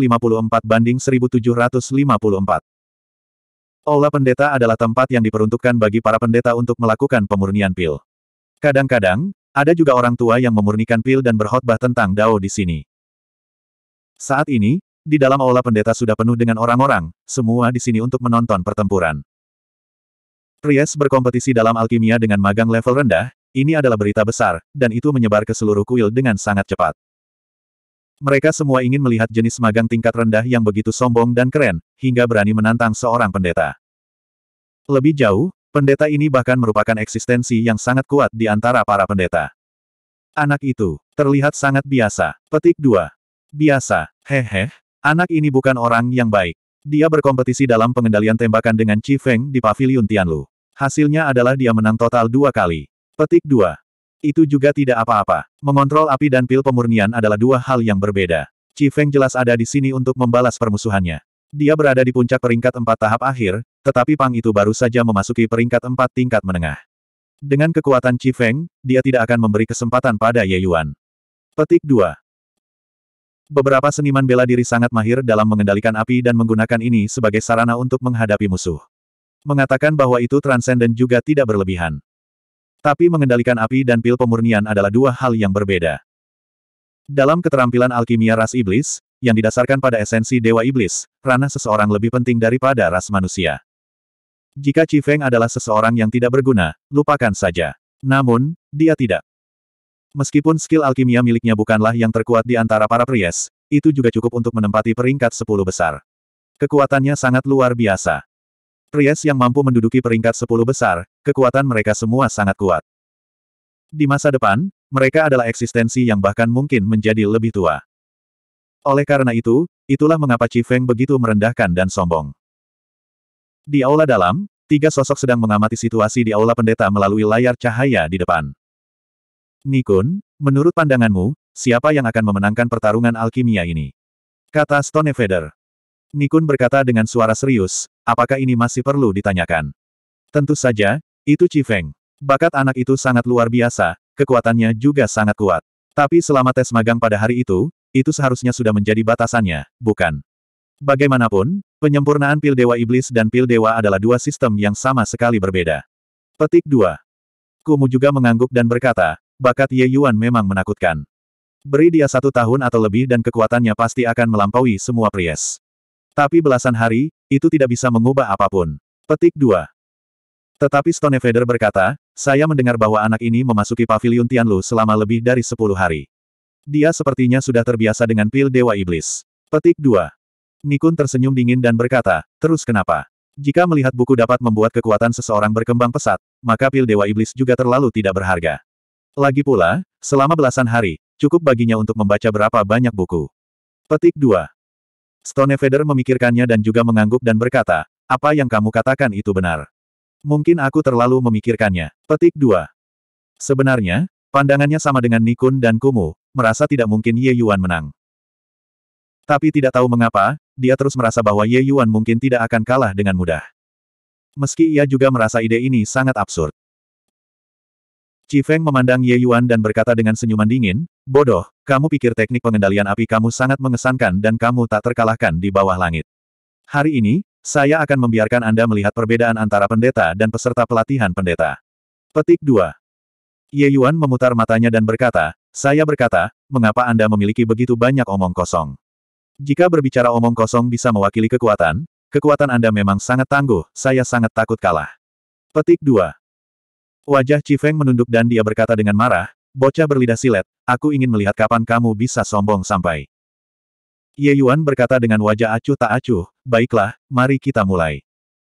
Speaker 1: banding 1754 Aula pendeta adalah tempat yang diperuntukkan bagi para pendeta untuk melakukan pemurnian pil. Kadang-kadang, ada juga orang tua yang memurnikan pil dan berkhotbah tentang Dao di sini. Saat ini, di dalam aula pendeta sudah penuh dengan orang-orang, semua di sini untuk menonton pertempuran. Ries berkompetisi dalam alkimia dengan magang level rendah, ini adalah berita besar, dan itu menyebar ke seluruh kuil dengan sangat cepat. Mereka semua ingin melihat jenis magang tingkat rendah yang begitu sombong dan keren, hingga berani menantang seorang pendeta. Lebih jauh, pendeta ini bahkan merupakan eksistensi yang sangat kuat di antara para pendeta. Anak itu, terlihat sangat biasa. Petik 2. Biasa. Hehe, anak ini bukan orang yang baik. Dia berkompetisi dalam pengendalian tembakan dengan Chi Feng di Paviliun Tianlu. Hasilnya adalah dia menang total dua kali. Petik dua. Itu juga tidak apa-apa. Mengontrol api dan pil pemurnian adalah dua hal yang berbeda. Chi Feng jelas ada di sini untuk membalas permusuhannya. Dia berada di puncak peringkat empat tahap akhir, tetapi Pang itu baru saja memasuki peringkat empat tingkat menengah. Dengan kekuatan Chi Feng, dia tidak akan memberi kesempatan pada Ye Yuan. Petik 2. Beberapa seniman bela diri sangat mahir dalam mengendalikan api dan menggunakan ini sebagai sarana untuk menghadapi musuh. Mengatakan bahwa itu transenden juga tidak berlebihan. Tapi mengendalikan api dan pil pemurnian adalah dua hal yang berbeda. Dalam keterampilan alkimia ras iblis, yang didasarkan pada esensi dewa iblis, ranah seseorang lebih penting daripada ras manusia. Jika Feng adalah seseorang yang tidak berguna, lupakan saja. Namun, dia tidak. Meskipun skill alkimia miliknya bukanlah yang terkuat di antara para pries, itu juga cukup untuk menempati peringkat 10 besar. Kekuatannya sangat luar biasa. Pries yang mampu menduduki peringkat 10 besar, kekuatan mereka semua sangat kuat. Di masa depan, mereka adalah eksistensi yang bahkan mungkin menjadi lebih tua. Oleh karena itu, itulah mengapa Feng begitu merendahkan dan sombong. Di aula dalam, tiga sosok sedang mengamati situasi di aula pendeta melalui layar cahaya di depan. Nikun, menurut pandanganmu, siapa yang akan memenangkan pertarungan alkimia ini? Kata Stonefeder. Nikun berkata dengan suara serius, apakah ini masih perlu ditanyakan? Tentu saja, itu Cifeng. Bakat anak itu sangat luar biasa, kekuatannya juga sangat kuat. Tapi selama tes magang pada hari itu, itu seharusnya sudah menjadi batasannya, bukan? Bagaimanapun, penyempurnaan pil dewa iblis dan pil dewa adalah dua sistem yang sama sekali berbeda. Petik 2. Kumu juga mengangguk dan berkata, Bakat Ye Yuan memang menakutkan. Beri dia satu tahun atau lebih dan kekuatannya pasti akan melampaui semua Pries. Tapi belasan hari, itu tidak bisa mengubah apapun. Petik 2. Tetapi Stonefeder berkata, saya mendengar bahwa anak ini memasuki pavilion Tianlu selama lebih dari 10 hari. Dia sepertinya sudah terbiasa dengan pil Dewa Iblis. Petik 2. Nikun tersenyum dingin dan berkata, terus kenapa? Jika melihat buku dapat membuat kekuatan seseorang berkembang pesat, maka pil Dewa Iblis juga terlalu tidak berharga. Lagi pula, selama belasan hari, cukup baginya untuk membaca berapa banyak buku. Petik 2. Stonefeder memikirkannya dan juga mengangguk dan berkata, apa yang kamu katakan itu benar. Mungkin aku terlalu memikirkannya. Petik 2. Sebenarnya, pandangannya sama dengan Nikun dan Kumu, merasa tidak mungkin Ye Yuan menang. Tapi tidak tahu mengapa, dia terus merasa bahwa Ye Yuan mungkin tidak akan kalah dengan mudah. Meski ia juga merasa ide ini sangat absurd. Ci Feng memandang Ye Yuan dan berkata dengan senyuman dingin, Bodoh, kamu pikir teknik pengendalian api kamu sangat mengesankan dan kamu tak terkalahkan di bawah langit. Hari ini, saya akan membiarkan Anda melihat perbedaan antara pendeta dan peserta pelatihan pendeta. Petik 2. Ye Yuan memutar matanya dan berkata, Saya berkata, mengapa Anda memiliki begitu banyak omong kosong? Jika berbicara omong kosong bisa mewakili kekuatan, kekuatan Anda memang sangat tangguh, saya sangat takut kalah. Petik 2. Wajah Cifeng menunduk dan dia berkata dengan marah, bocah berlidah silet, aku ingin melihat kapan kamu bisa sombong sampai. Ye Yuan berkata dengan wajah acuh tak acuh, baiklah, mari kita mulai.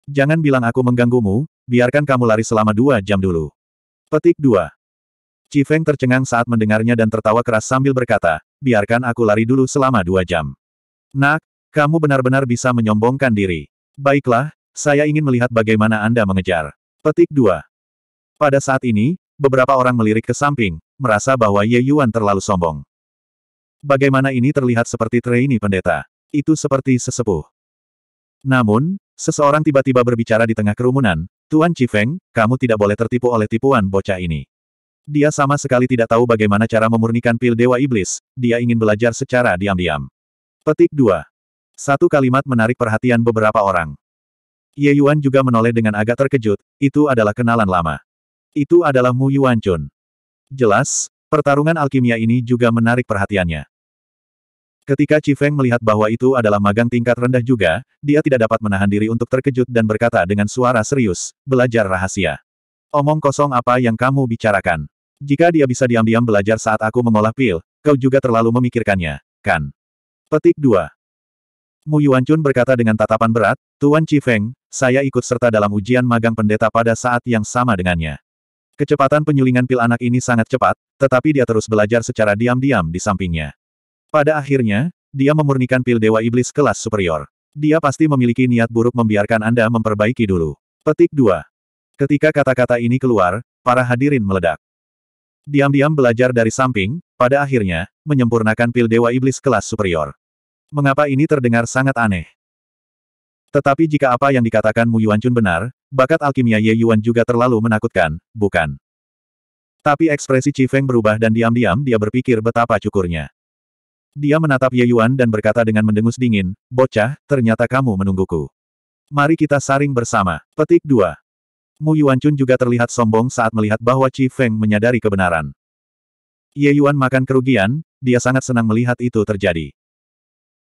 Speaker 1: Jangan bilang aku mengganggumu, biarkan kamu lari selama dua jam dulu. Petik 2. Cifeng tercengang saat mendengarnya dan tertawa keras sambil berkata, biarkan aku lari dulu selama dua jam. Nak, kamu benar-benar bisa menyombongkan diri. Baiklah, saya ingin melihat bagaimana Anda mengejar. Petik 2. Pada saat ini, beberapa orang melirik ke samping, merasa bahwa Ye Yuan terlalu sombong. Bagaimana ini terlihat seperti trainee pendeta? Itu seperti sesepuh. Namun, seseorang tiba-tiba berbicara di tengah kerumunan, Tuan Chifeng, kamu tidak boleh tertipu oleh tipuan bocah ini. Dia sama sekali tidak tahu bagaimana cara memurnikan pil Dewa Iblis, dia ingin belajar secara diam-diam. Petik 2. Satu kalimat menarik perhatian beberapa orang. Ye Yuan juga menoleh dengan agak terkejut, itu adalah kenalan lama. Itu adalah Mu Yuanchun. Jelas, pertarungan alkimia ini juga menarik perhatiannya. Ketika Cifeng melihat bahwa itu adalah magang tingkat rendah juga, dia tidak dapat menahan diri untuk terkejut dan berkata dengan suara serius, belajar rahasia. Omong kosong apa yang kamu bicarakan. Jika dia bisa diam-diam belajar saat aku mengolah pil, kau juga terlalu memikirkannya, kan? Petik 2. Mu Yuanchun berkata dengan tatapan berat, Tuan Cifeng, saya ikut serta dalam ujian magang pendeta pada saat yang sama dengannya. Kecepatan penyulingan pil anak ini sangat cepat, tetapi dia terus belajar secara diam-diam di sampingnya. Pada akhirnya, dia memurnikan pil Dewa Iblis kelas superior. Dia pasti memiliki niat buruk membiarkan Anda memperbaiki dulu. Petik 2. Ketika kata-kata ini keluar, para hadirin meledak. Diam-diam belajar dari samping, pada akhirnya, menyempurnakan pil Dewa Iblis kelas superior. Mengapa ini terdengar sangat aneh? Tetapi jika apa yang dikatakan Mu Chun benar, Bakat alkimia Ye Yuan juga terlalu menakutkan, bukan? Tapi ekspresi Chi Feng berubah dan diam-diam dia berpikir betapa cukurnya. Dia menatap Ye Yuan dan berkata dengan mendengus dingin, Bocah, ternyata kamu menungguku. Mari kita saring bersama. Petik 2. Mu Chun juga terlihat sombong saat melihat bahwa Chi Feng menyadari kebenaran. Ye Yuan makan kerugian, dia sangat senang melihat itu terjadi.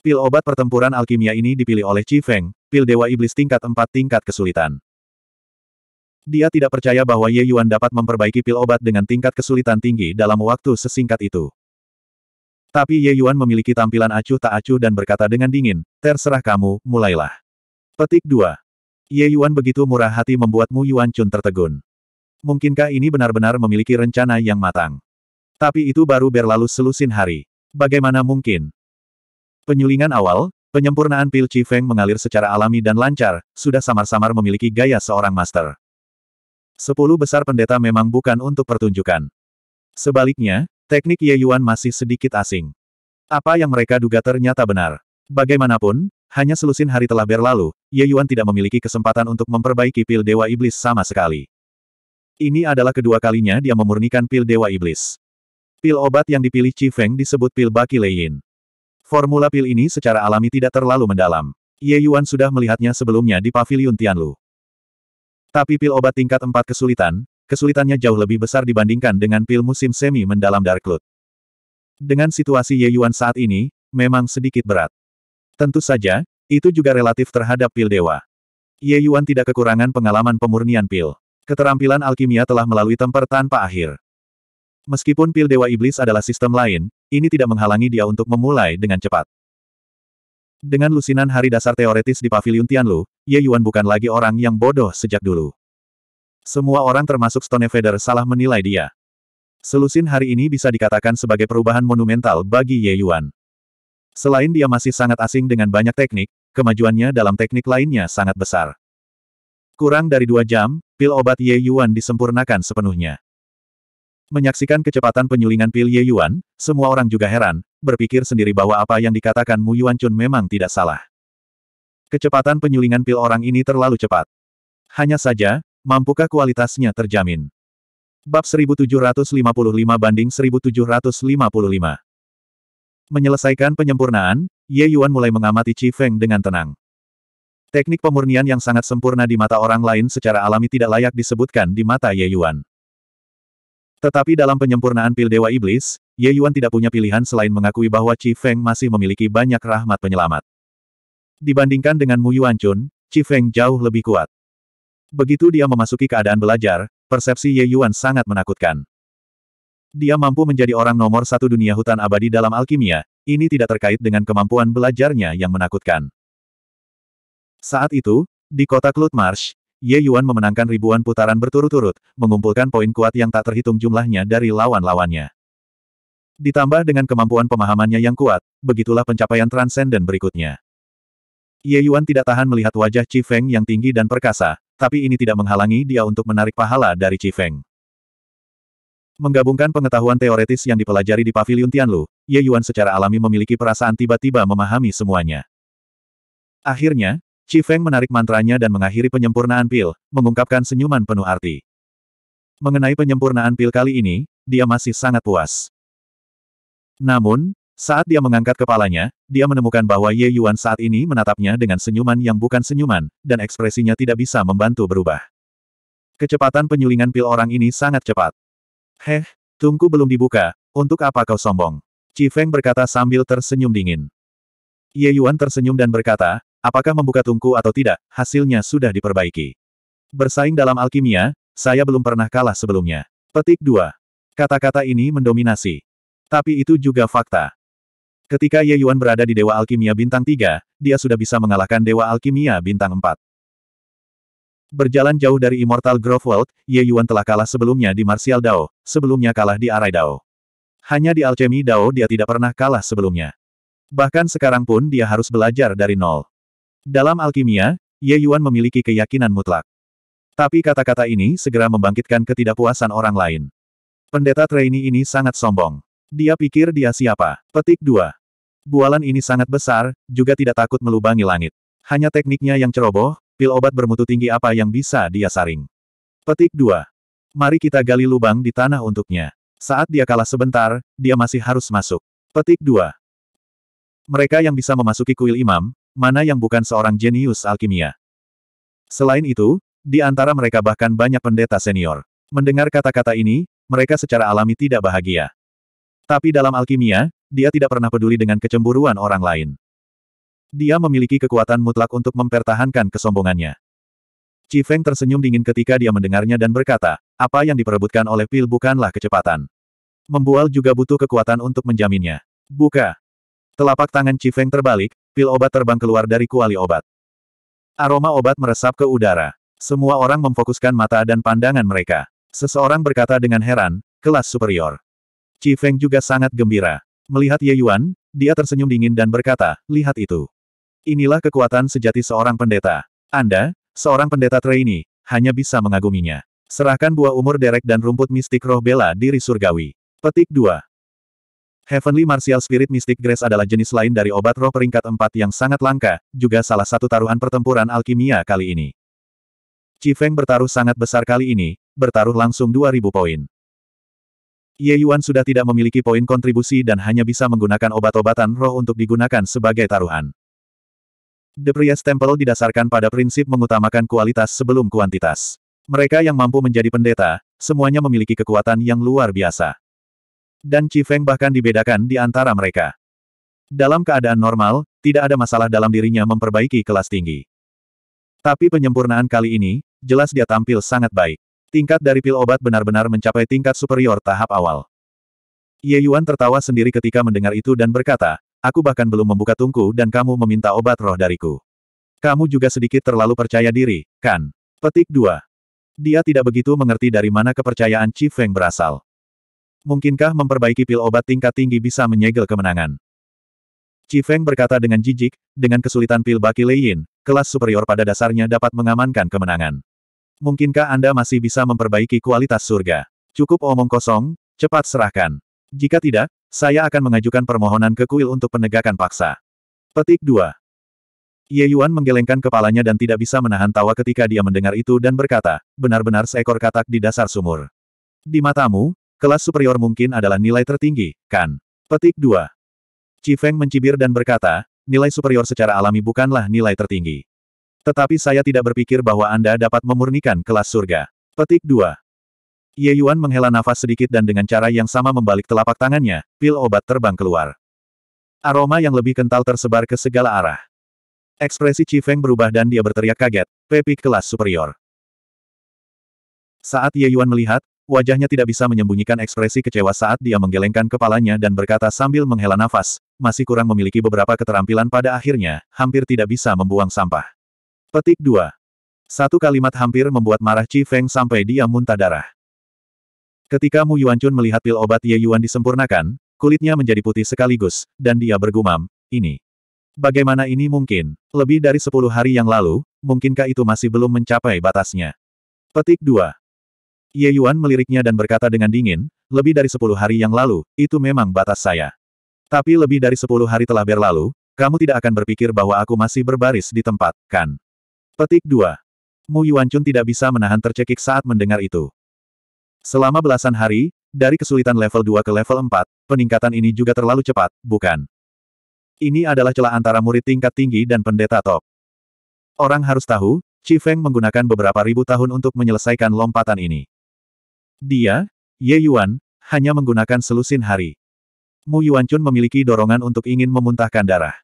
Speaker 1: Pil obat pertempuran alkimia ini dipilih oleh Chi Feng, pil dewa iblis tingkat 4 tingkat kesulitan. Dia tidak percaya bahwa Ye Yuan dapat memperbaiki pil obat dengan tingkat kesulitan tinggi dalam waktu sesingkat itu. Tapi Ye Yuan memiliki tampilan acuh tak acuh dan berkata dengan dingin, terserah kamu, mulailah. Petik 2. Ye Yuan begitu murah hati membuat Mu Yuan Chun tertegun. Mungkinkah ini benar-benar memiliki rencana yang matang? Tapi itu baru berlalu selusin hari. Bagaimana mungkin? Penyulingan awal, penyempurnaan pil Chi Feng mengalir secara alami dan lancar, sudah samar-samar memiliki gaya seorang master. Sepuluh besar pendeta memang bukan untuk pertunjukan. Sebaliknya, teknik Ye Yuan masih sedikit asing. Apa yang mereka duga ternyata benar. Bagaimanapun, hanya selusin hari telah berlalu, Ye Yuan tidak memiliki kesempatan untuk memperbaiki pil Dewa Iblis sama sekali. Ini adalah kedua kalinya dia memurnikan pil Dewa Iblis. Pil obat yang dipilih Chi Feng disebut pil Baki Lei Yin. Formula pil ini secara alami tidak terlalu mendalam. Ye Yuan sudah melihatnya sebelumnya di Paviliun Tianlu. Tapi pil obat tingkat 4 kesulitan, kesulitannya jauh lebih besar dibandingkan dengan pil musim semi mendalam Dark Cloud. Dengan situasi Ye Yuan saat ini, memang sedikit berat. Tentu saja, itu juga relatif terhadap pil dewa. Ye Yuan tidak kekurangan pengalaman pemurnian pil. Keterampilan alkimia telah melalui temper tanpa akhir. Meskipun pil dewa iblis adalah sistem lain, ini tidak menghalangi dia untuk memulai dengan cepat. Dengan lusinan hari dasar teoretis di pavilion Tianlu, Ye Yuan bukan lagi orang yang bodoh sejak dulu. Semua orang termasuk Stone Feather salah menilai dia. Selusin hari ini bisa dikatakan sebagai perubahan monumental bagi Ye Yuan. Selain dia masih sangat asing dengan banyak teknik, kemajuannya dalam teknik lainnya sangat besar. Kurang dari dua jam, pil obat Ye Yuan disempurnakan sepenuhnya. Menyaksikan kecepatan penyulingan pil Ye Yuan, semua orang juga heran, berpikir sendiri bahwa apa yang dikatakan Mu Yuan Chun memang tidak salah. Kecepatan penyulingan pil orang ini terlalu cepat. Hanya saja, mampukah kualitasnya terjamin? Bab 1755 banding 1755 Menyelesaikan penyempurnaan, Ye Yuan mulai mengamati Qi Feng dengan tenang. Teknik pemurnian yang sangat sempurna di mata orang lain secara alami tidak layak disebutkan di mata Ye Yuan. Tetapi dalam penyempurnaan pil Dewa Iblis, Ye Yuan tidak punya pilihan selain mengakui bahwa Qi Feng masih memiliki banyak rahmat penyelamat. Dibandingkan dengan Mu Yuan Chun, Qi Feng jauh lebih kuat. Begitu dia memasuki keadaan belajar, persepsi Ye Yuan sangat menakutkan. Dia mampu menjadi orang nomor satu dunia hutan abadi dalam alkimia, ini tidak terkait dengan kemampuan belajarnya yang menakutkan. Saat itu, di kota Cloud Marsh, Ye Yuan memenangkan ribuan putaran berturut-turut, mengumpulkan poin kuat yang tak terhitung jumlahnya dari lawan-lawannya. Ditambah dengan kemampuan pemahamannya yang kuat, begitulah pencapaian transenden berikutnya. Ye Yuan tidak tahan melihat wajah Chi Feng yang tinggi dan perkasa, tapi ini tidak menghalangi dia untuk menarik pahala dari Chi Feng. Menggabungkan pengetahuan teoretis yang dipelajari di Paviliun Tianlu, Ye Yuan secara alami memiliki perasaan tiba-tiba memahami semuanya. Akhirnya, Chi Feng menarik mantranya dan mengakhiri penyempurnaan pil, mengungkapkan senyuman penuh arti. Mengenai penyempurnaan pil kali ini, dia masih sangat puas. Namun, saat dia mengangkat kepalanya, dia menemukan bahwa Ye Yuan saat ini menatapnya dengan senyuman yang bukan senyuman, dan ekspresinya tidak bisa membantu berubah. Kecepatan penyulingan pil orang ini sangat cepat. Heh, tungku belum dibuka, untuk apa kau sombong? Chi Feng berkata sambil tersenyum dingin. Ye Yuan tersenyum dan berkata, apakah membuka tungku atau tidak, hasilnya sudah diperbaiki. Bersaing dalam alkimia, saya belum pernah kalah sebelumnya. Petik 2. Kata-kata ini mendominasi. Tapi itu juga fakta. Ketika Ye Yuan berada di Dewa Alkimia Bintang 3, dia sudah bisa mengalahkan Dewa Alkimia Bintang 4. Berjalan jauh dari Immortal Grove World, Ye Yuan telah kalah sebelumnya di Martial Dao, sebelumnya kalah di Arai Dao. Hanya di Alchemy Dao dia tidak pernah kalah sebelumnya. Bahkan sekarang pun dia harus belajar dari nol. Dalam alkimia, Ye Yuan memiliki keyakinan mutlak. Tapi kata-kata ini segera membangkitkan ketidakpuasan orang lain. Pendeta trainee ini sangat sombong. Dia pikir dia siapa. Petik 2. Bualan ini sangat besar, juga tidak takut melubangi langit. Hanya tekniknya yang ceroboh, pil obat bermutu tinggi apa yang bisa dia saring. Petik 2. Mari kita gali lubang di tanah untuknya. Saat dia kalah sebentar, dia masih harus masuk. Petik 2. Mereka yang bisa memasuki kuil imam, mana yang bukan seorang jenius alkimia. Selain itu, di antara mereka bahkan banyak pendeta senior. Mendengar kata-kata ini, mereka secara alami tidak bahagia. Tapi dalam alkimia, dia tidak pernah peduli dengan kecemburuan orang lain. Dia memiliki kekuatan mutlak untuk mempertahankan kesombongannya. Cifeng tersenyum dingin ketika dia mendengarnya dan berkata, apa yang diperebutkan oleh pil bukanlah kecepatan. Membual juga butuh kekuatan untuk menjaminnya. Buka. Telapak tangan Cifeng terbalik, pil obat terbang keluar dari kuali obat. Aroma obat meresap ke udara. Semua orang memfokuskan mata dan pandangan mereka. Seseorang berkata dengan heran, kelas superior. Qi Feng juga sangat gembira. Melihat Ye Yuan, dia tersenyum dingin dan berkata, lihat itu. Inilah kekuatan sejati seorang pendeta. Anda, seorang pendeta trainee, hanya bisa mengaguminya. Serahkan buah umur derek dan rumput mistik roh bela diri surgawi. Petik 2. Heavenly Martial Spirit Mystic Grace adalah jenis lain dari obat roh peringkat 4 yang sangat langka, juga salah satu taruhan pertempuran alkimia kali ini. Qi Feng bertaruh sangat besar kali ini, bertaruh langsung 2000 poin. Ye Yuan sudah tidak memiliki poin kontribusi dan hanya bisa menggunakan obat-obatan roh untuk digunakan sebagai taruhan. The Priest Temple didasarkan pada prinsip mengutamakan kualitas sebelum kuantitas. Mereka yang mampu menjadi pendeta, semuanya memiliki kekuatan yang luar biasa. Dan Cifeng bahkan dibedakan di antara mereka. Dalam keadaan normal, tidak ada masalah dalam dirinya memperbaiki kelas tinggi. Tapi penyempurnaan kali ini, jelas dia tampil sangat baik. Tingkat dari pil obat benar-benar mencapai tingkat superior tahap awal. Ye Yuan tertawa sendiri ketika mendengar itu dan berkata, aku bahkan belum membuka tungku dan kamu meminta obat roh dariku. Kamu juga sedikit terlalu percaya diri, kan? Petik 2. Dia tidak begitu mengerti dari mana kepercayaan Chi Feng berasal. Mungkinkah memperbaiki pil obat tingkat tinggi bisa menyegel kemenangan? Chi Feng berkata dengan jijik, dengan kesulitan pil baki Lei Yin, kelas superior pada dasarnya dapat mengamankan kemenangan. Mungkinkah Anda masih bisa memperbaiki kualitas surga? Cukup omong kosong, cepat serahkan. Jika tidak, saya akan mengajukan permohonan ke kuil untuk penegakan paksa. Petik 2. Ye Yuan menggelengkan kepalanya dan tidak bisa menahan tawa ketika dia mendengar itu dan berkata, benar-benar seekor katak di dasar sumur. Di matamu, kelas superior mungkin adalah nilai tertinggi, kan? Petik 2. Chi Feng mencibir dan berkata, nilai superior secara alami bukanlah nilai tertinggi. Tetapi saya tidak berpikir bahwa Anda dapat memurnikan kelas surga. Petik 2. Ye Yuan menghela nafas sedikit dan dengan cara yang sama membalik telapak tangannya, pil obat terbang keluar. Aroma yang lebih kental tersebar ke segala arah. Ekspresi Feng berubah dan dia berteriak kaget, Pepi kelas superior. Saat Ye Yuan melihat, wajahnya tidak bisa menyembunyikan ekspresi kecewa saat dia menggelengkan kepalanya dan berkata sambil menghela nafas, masih kurang memiliki beberapa keterampilan pada akhirnya, hampir tidak bisa membuang sampah. Petik 2. Satu kalimat hampir membuat marah Chi Feng sampai dia muntah darah. Ketika Mu Yuanchun melihat pil obat Ye Yuan disempurnakan, kulitnya menjadi putih sekaligus, dan dia bergumam, ini. Bagaimana ini mungkin? Lebih dari sepuluh hari yang lalu, mungkinkah itu masih belum mencapai batasnya? Petik 2. Ye Yuan meliriknya dan berkata dengan dingin, lebih dari sepuluh hari yang lalu, itu memang batas saya. Tapi lebih dari sepuluh hari telah berlalu, kamu tidak akan berpikir bahwa aku masih berbaris di tempat, kan? Petik 2. Mu Chun tidak bisa menahan tercekik saat mendengar itu. Selama belasan hari, dari kesulitan level 2 ke level 4, peningkatan ini juga terlalu cepat, bukan? Ini adalah celah antara murid tingkat tinggi dan pendeta top. Orang harus tahu, Chi Feng menggunakan beberapa ribu tahun untuk menyelesaikan lompatan ini. Dia, Ye Yuan, hanya menggunakan selusin hari. Mu Chun memiliki dorongan untuk ingin memuntahkan darah.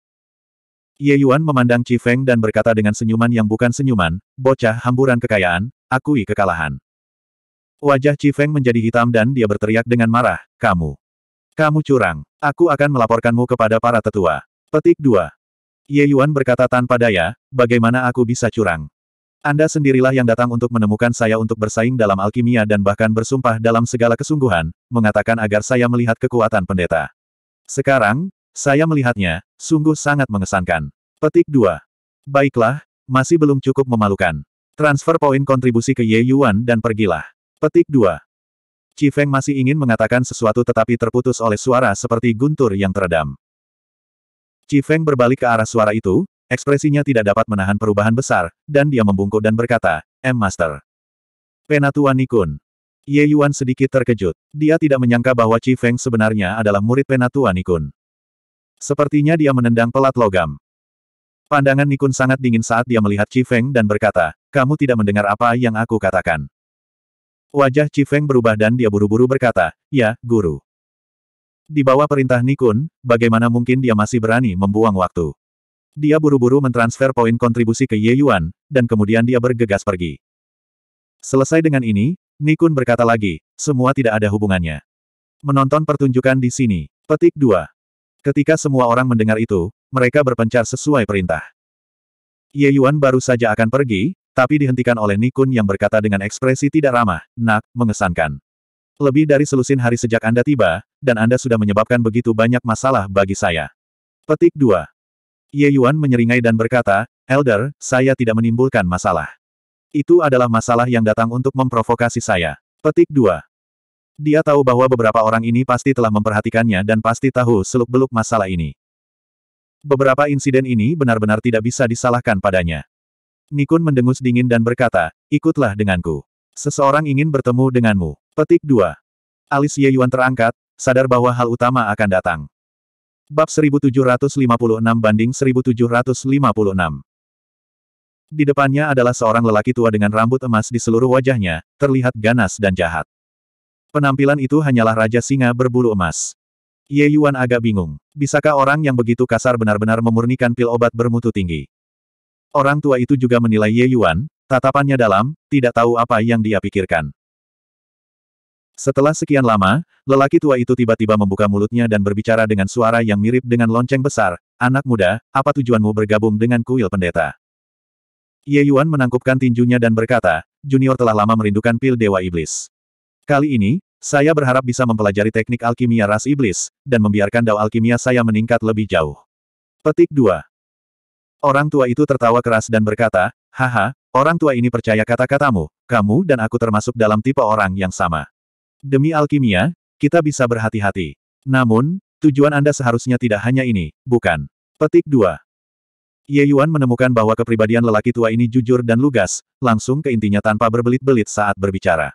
Speaker 1: Ye Yuan memandang Qi Feng dan berkata dengan senyuman yang bukan senyuman, bocah hamburan kekayaan, akui kekalahan. Wajah Qi Feng menjadi hitam dan dia berteriak dengan marah, kamu. Kamu curang. Aku akan melaporkanmu kepada para tetua. Petik 2. Ye Yuan berkata tanpa daya, bagaimana aku bisa curang? Anda sendirilah yang datang untuk menemukan saya untuk bersaing dalam alkimia dan bahkan bersumpah dalam segala kesungguhan, mengatakan agar saya melihat kekuatan pendeta. Sekarang, saya melihatnya, sungguh sangat mengesankan. Petik 2. Baiklah, masih belum cukup memalukan. Transfer poin kontribusi ke Ye Yuan dan pergilah. Petik 2. Feng masih ingin mengatakan sesuatu tetapi terputus oleh suara seperti guntur yang teredam. Feng berbalik ke arah suara itu, ekspresinya tidak dapat menahan perubahan besar, dan dia membungkuk dan berkata, M Master. Penatua Nikun. Ye Yuan sedikit terkejut. Dia tidak menyangka bahwa Feng sebenarnya adalah murid Penatua Nikun. Sepertinya dia menendang pelat logam. Pandangan Nikun sangat dingin saat dia melihat Cifeng dan berkata, kamu tidak mendengar apa yang aku katakan. Wajah Cifeng berubah dan dia buru-buru berkata, ya, guru. Di bawah perintah Nikun, bagaimana mungkin dia masih berani membuang waktu. Dia buru-buru mentransfer poin kontribusi ke Ye Yuan, dan kemudian dia bergegas pergi. Selesai dengan ini, Nikun berkata lagi, semua tidak ada hubungannya. Menonton pertunjukan di sini. Petik 2. Ketika semua orang mendengar itu, mereka berpencar sesuai perintah. Ye Yuan baru saja akan pergi, tapi dihentikan oleh Nikun yang berkata dengan ekspresi tidak ramah, nak, mengesankan. Lebih dari selusin hari sejak Anda tiba, dan Anda sudah menyebabkan begitu banyak masalah bagi saya. Petik 2. Ye Yuan menyeringai dan berkata, Elder, saya tidak menimbulkan masalah. Itu adalah masalah yang datang untuk memprovokasi saya. Petik 2. Dia tahu bahwa beberapa orang ini pasti telah memperhatikannya dan pasti tahu seluk-beluk masalah ini. Beberapa insiden ini benar-benar tidak bisa disalahkan padanya. Nikun mendengus dingin dan berkata, ikutlah denganku. Seseorang ingin bertemu denganmu. Petik 2. Alis Ye Yuan terangkat, sadar bahwa hal utama akan datang. Bab 1756 banding 1756. Di depannya adalah seorang lelaki tua dengan rambut emas di seluruh wajahnya, terlihat ganas dan jahat. Penampilan itu hanyalah Raja Singa berbulu emas. Ye Yuan agak bingung. Bisakah orang yang begitu kasar benar-benar memurnikan pil obat bermutu tinggi? Orang tua itu juga menilai Ye Yuan, tatapannya dalam, tidak tahu apa yang dia pikirkan. Setelah sekian lama, lelaki tua itu tiba-tiba membuka mulutnya dan berbicara dengan suara yang mirip dengan lonceng besar, Anak muda, apa tujuanmu bergabung dengan kuil pendeta? Ye Yuan menangkupkan tinjunya dan berkata, Junior telah lama merindukan pil Dewa Iblis. Kali ini, saya berharap bisa mempelajari teknik alkimia ras iblis, dan membiarkan dao alkimia saya meningkat lebih jauh. Petik 2. Orang tua itu tertawa keras dan berkata, Haha, orang tua ini percaya kata-katamu, kamu dan aku termasuk dalam tipe orang yang sama. Demi alkimia, kita bisa berhati-hati. Namun, tujuan Anda seharusnya tidak hanya ini, bukan? Petik 2. Ye Yuan menemukan bahwa kepribadian lelaki tua ini jujur dan lugas, langsung ke intinya tanpa berbelit-belit saat berbicara.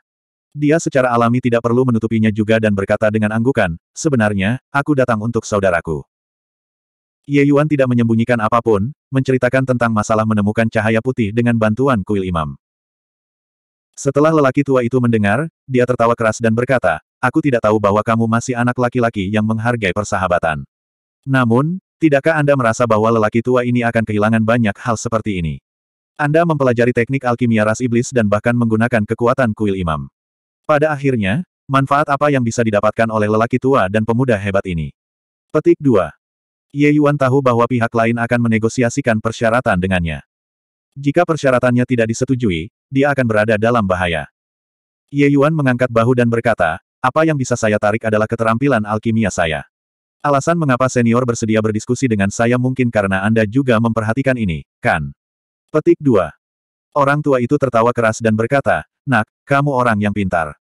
Speaker 1: Dia secara alami tidak perlu menutupinya juga dan berkata dengan anggukan, sebenarnya, aku datang untuk saudaraku. Ye Yuan tidak menyembunyikan apapun, menceritakan tentang masalah menemukan cahaya putih dengan bantuan kuil imam. Setelah lelaki tua itu mendengar, dia tertawa keras dan berkata, aku tidak tahu bahwa kamu masih anak laki-laki yang menghargai persahabatan. Namun, tidakkah Anda merasa bahwa lelaki tua ini akan kehilangan banyak hal seperti ini? Anda mempelajari teknik alkimia ras iblis dan bahkan menggunakan kekuatan kuil imam. Pada akhirnya, manfaat apa yang bisa didapatkan oleh lelaki tua dan pemuda hebat ini? Petik 2. Ye Yuan tahu bahwa pihak lain akan menegosiasikan persyaratan dengannya. Jika persyaratannya tidak disetujui, dia akan berada dalam bahaya. Ye Yuan mengangkat bahu dan berkata, apa yang bisa saya tarik adalah keterampilan alkimia saya. Alasan mengapa senior bersedia berdiskusi dengan saya mungkin karena Anda juga memperhatikan ini, kan? Petik 2. Orang tua itu tertawa keras dan berkata, Nak, kamu orang yang pintar.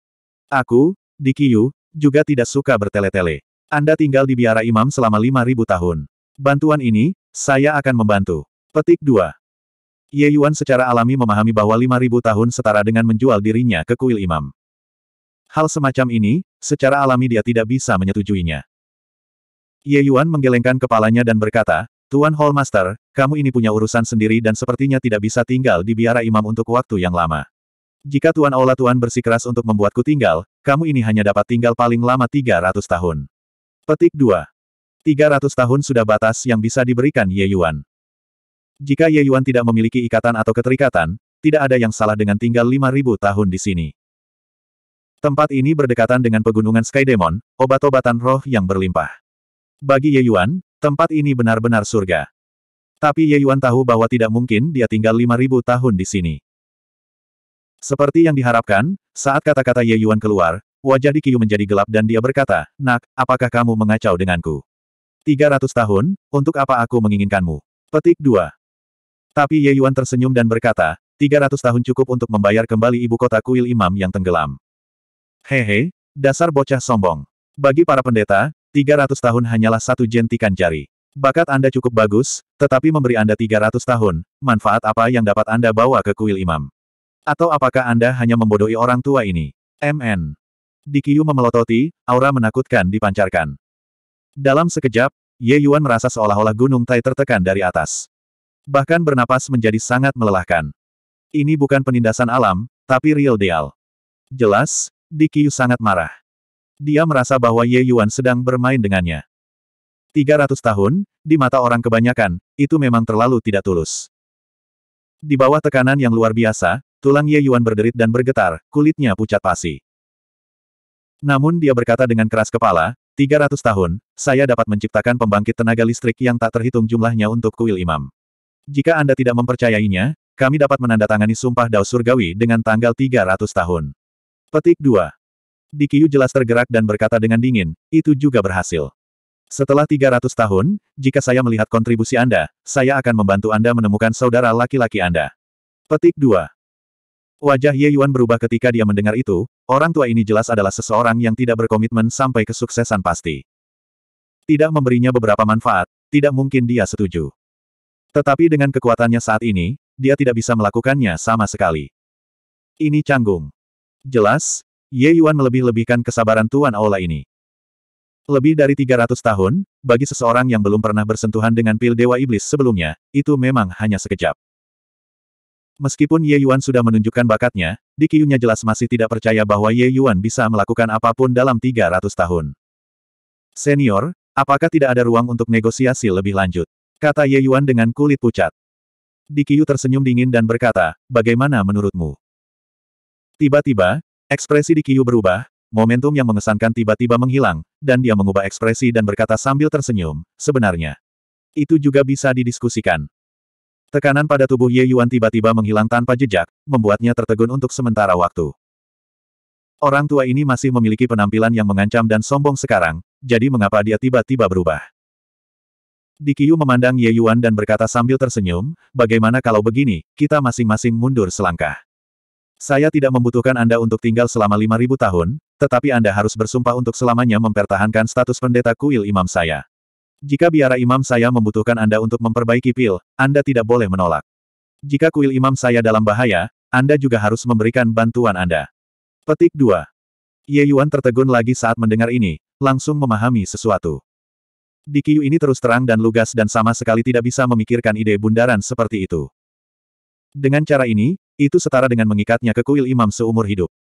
Speaker 1: Aku, Di Dikiyu, juga tidak suka bertele-tele. Anda tinggal di biara imam selama 5.000 tahun. Bantuan ini, saya akan membantu. Petik 2. Ye Yuan secara alami memahami bahwa 5.000 tahun setara dengan menjual dirinya ke kuil imam. Hal semacam ini, secara alami dia tidak bisa menyetujuinya. Ye Yuan menggelengkan kepalanya dan berkata, Tuan Hallmaster, kamu ini punya urusan sendiri dan sepertinya tidak bisa tinggal di biara imam untuk waktu yang lama. Jika Tuan Aula Tuan bersikeras untuk membuatku tinggal, kamu ini hanya dapat tinggal paling lama 300 tahun. Petik 2. 300 tahun sudah batas yang bisa diberikan Ye Yuan. Jika Ye Yuan tidak memiliki ikatan atau keterikatan, tidak ada yang salah dengan tinggal 5000 tahun di sini. Tempat ini berdekatan dengan pegunungan Sky Demon, obat-obatan roh yang berlimpah. Bagi Ye Yuan, tempat ini benar-benar surga. Tapi Ye Yuan tahu bahwa tidak mungkin dia tinggal 5000 tahun di sini. Seperti yang diharapkan, saat kata-kata Ye Yuan keluar, wajah Dikiyu menjadi gelap dan dia berkata, Nak, apakah kamu mengacau denganku? 300 tahun, untuk apa aku menginginkanmu? Petik 2. Tapi Ye Yuan tersenyum dan berkata, 300 tahun cukup untuk membayar kembali ibu kota kuil imam yang tenggelam. Hehe, dasar bocah sombong. Bagi para pendeta, 300 tahun hanyalah satu jentikan jari. Bakat Anda cukup bagus, tetapi memberi Anda 300 tahun, manfaat apa yang dapat Anda bawa ke kuil imam? Atau apakah Anda hanya membodohi orang tua ini? MN. Dikiyu memelototi, aura menakutkan dipancarkan. Dalam sekejap, Ye Yuan merasa seolah-olah gunung Tai tertekan dari atas. Bahkan bernapas menjadi sangat melelahkan. Ini bukan penindasan alam, tapi real deal. Jelas, Dikiyu sangat marah. Dia merasa bahwa Ye Yuan sedang bermain dengannya. 300 tahun, di mata orang kebanyakan, itu memang terlalu tidak tulus. Di bawah tekanan yang luar biasa, Tulang Ye Yuan berderit dan bergetar, kulitnya pucat pasi. Namun dia berkata dengan keras kepala, 300 tahun, saya dapat menciptakan pembangkit tenaga listrik yang tak terhitung jumlahnya untuk kuil imam. Jika Anda tidak mempercayainya, kami dapat menandatangani sumpah Dao Surgawi dengan tanggal 300 tahun. Petik 2. Dikiyu jelas tergerak dan berkata dengan dingin, itu juga berhasil. Setelah 300 tahun, jika saya melihat kontribusi Anda, saya akan membantu Anda menemukan saudara laki-laki Anda. Petik 2. Wajah Ye Yuan berubah ketika dia mendengar itu, orang tua ini jelas adalah seseorang yang tidak berkomitmen sampai kesuksesan pasti. Tidak memberinya beberapa manfaat, tidak mungkin dia setuju. Tetapi dengan kekuatannya saat ini, dia tidak bisa melakukannya sama sekali. Ini canggung. Jelas, Ye Yuan melebih-lebihkan kesabaran Tuan Aula ini. Lebih dari 300 tahun, bagi seseorang yang belum pernah bersentuhan dengan pil Dewa Iblis sebelumnya, itu memang hanya sekejap. Meskipun Ye Yuan sudah menunjukkan bakatnya, Dikyunya jelas masih tidak percaya bahwa Ye Yuan bisa melakukan apapun dalam 300 tahun. Senior, apakah tidak ada ruang untuk negosiasi lebih lanjut? Kata Ye Yuan dengan kulit pucat. Dikiyu tersenyum dingin dan berkata, bagaimana menurutmu? Tiba-tiba, ekspresi Dikiyu berubah, momentum yang mengesankan tiba-tiba menghilang, dan dia mengubah ekspresi dan berkata sambil tersenyum, sebenarnya. Itu juga bisa didiskusikan. Tekanan pada tubuh Ye Yuan tiba-tiba menghilang tanpa jejak, membuatnya tertegun untuk sementara waktu. Orang tua ini masih memiliki penampilan yang mengancam dan sombong sekarang, jadi mengapa dia tiba-tiba berubah? Dikiyu memandang Ye Yuan dan berkata sambil tersenyum, bagaimana kalau begini, kita masing-masing mundur selangkah. Saya tidak membutuhkan Anda untuk tinggal selama 5.000 tahun, tetapi Anda harus bersumpah untuk selamanya mempertahankan status pendeta kuil imam saya. Jika biara imam saya membutuhkan Anda untuk memperbaiki pil, Anda tidak boleh menolak. Jika kuil imam saya dalam bahaya, Anda juga harus memberikan bantuan Anda. Petik 2. Ye Yuan tertegun lagi saat mendengar ini, langsung memahami sesuatu. Di Qiu ini terus terang dan lugas dan sama sekali tidak bisa memikirkan ide bundaran seperti itu. Dengan cara ini, itu setara dengan mengikatnya ke kuil imam seumur hidup.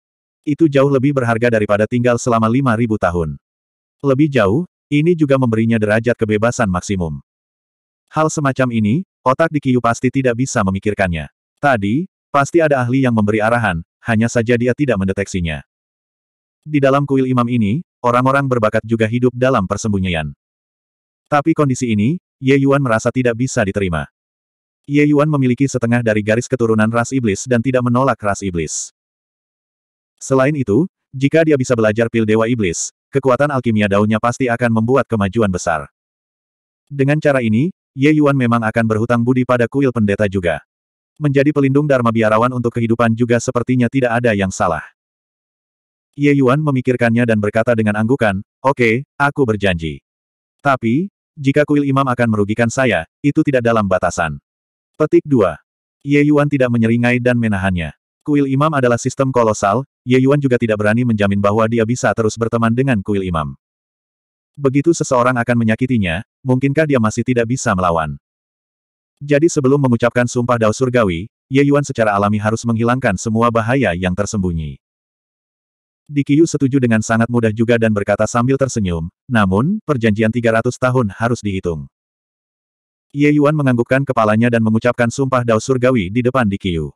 Speaker 1: Itu jauh lebih berharga daripada tinggal selama 5.000 tahun. Lebih jauh, ini juga memberinya derajat kebebasan maksimum. Hal semacam ini, otak di Kiyu pasti tidak bisa memikirkannya. Tadi, pasti ada ahli yang memberi arahan, hanya saja dia tidak mendeteksinya. Di dalam kuil imam ini, orang-orang berbakat juga hidup dalam persembunyian. Tapi kondisi ini, Ye Yuan merasa tidak bisa diterima. Ye Yuan memiliki setengah dari garis keturunan ras iblis dan tidak menolak ras iblis. Selain itu, jika dia bisa belajar pil dewa iblis, kekuatan alkimia daunnya pasti akan membuat kemajuan besar. Dengan cara ini, Ye Yuan memang akan berhutang budi pada kuil pendeta juga. Menjadi pelindung Dharma biarawan untuk kehidupan juga sepertinya tidak ada yang salah. Ye Yuan memikirkannya dan berkata dengan anggukan, Oke, okay, aku berjanji. Tapi, jika kuil imam akan merugikan saya, itu tidak dalam batasan. Petik 2. Ye Yuan tidak menyeringai dan menahannya. Kuil Imam adalah sistem kolosal, Ye Yuan juga tidak berani menjamin bahwa dia bisa terus berteman dengan kuil Imam. Begitu seseorang akan menyakitinya, mungkinkah dia masih tidak bisa melawan? Jadi sebelum mengucapkan sumpah dao surgawi, Ye Yuan secara alami harus menghilangkan semua bahaya yang tersembunyi. Dikiyu setuju dengan sangat mudah juga dan berkata sambil tersenyum, namun, perjanjian 300 tahun harus dihitung. Ye Yuan menganggukkan kepalanya dan mengucapkan sumpah dao surgawi di depan Dikiyu.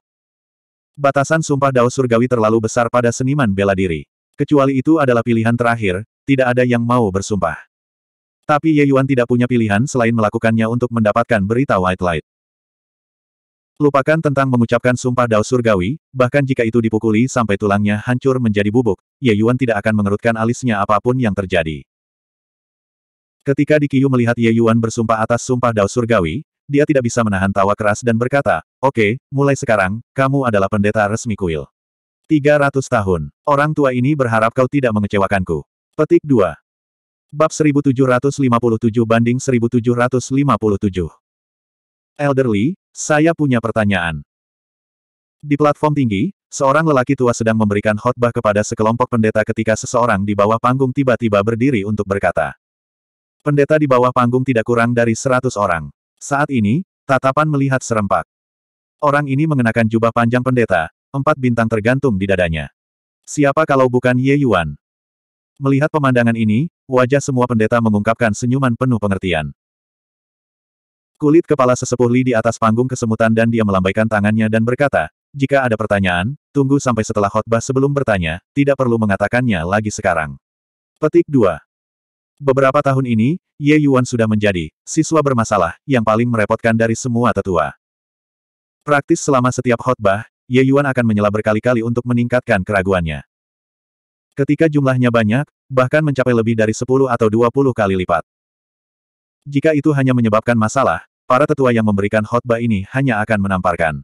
Speaker 1: Batasan sumpah Dao Surgawi terlalu besar pada seniman bela diri. Kecuali itu adalah pilihan terakhir, tidak ada yang mau bersumpah. Tapi Ye Yuan tidak punya pilihan selain melakukannya untuk mendapatkan berita White Light. Lupakan tentang mengucapkan sumpah Dao Surgawi, bahkan jika itu dipukuli sampai tulangnya hancur menjadi bubuk, Ye Yuan tidak akan mengerutkan alisnya apapun yang terjadi. Ketika Dikiyu melihat Ye Yuan bersumpah atas sumpah Dao Surgawi, dia tidak bisa menahan tawa keras dan berkata, Oke, mulai sekarang, kamu adalah pendeta resmi kuil. 300 tahun. Orang tua ini berharap kau tidak mengecewakanku. Petik 2. Bab 1757 banding 1757. Elderly, saya punya pertanyaan. Di platform tinggi, seorang lelaki tua sedang memberikan khotbah kepada sekelompok pendeta ketika seseorang di bawah panggung tiba-tiba berdiri untuk berkata. Pendeta di bawah panggung tidak kurang dari 100 orang. Saat ini, tatapan melihat serempak. Orang ini mengenakan jubah panjang pendeta, empat bintang tergantung di dadanya. Siapa kalau bukan Ye Yuan? Melihat pemandangan ini, wajah semua pendeta mengungkapkan senyuman penuh pengertian. Kulit kepala sesepuh Li di atas panggung kesemutan dan dia melambaikan tangannya dan berkata, jika ada pertanyaan, tunggu sampai setelah khotbah sebelum bertanya, tidak perlu mengatakannya lagi sekarang. Petik 2. Beberapa tahun ini, Ye Yuan sudah menjadi siswa bermasalah yang paling merepotkan dari semua tetua. Praktis selama setiap khotbah, Ye Yuan akan menyela berkali-kali untuk meningkatkan keraguannya. Ketika jumlahnya banyak, bahkan mencapai lebih dari 10 atau 20 kali lipat. Jika itu hanya menyebabkan masalah, para tetua yang memberikan khotbah ini hanya akan menamparkan.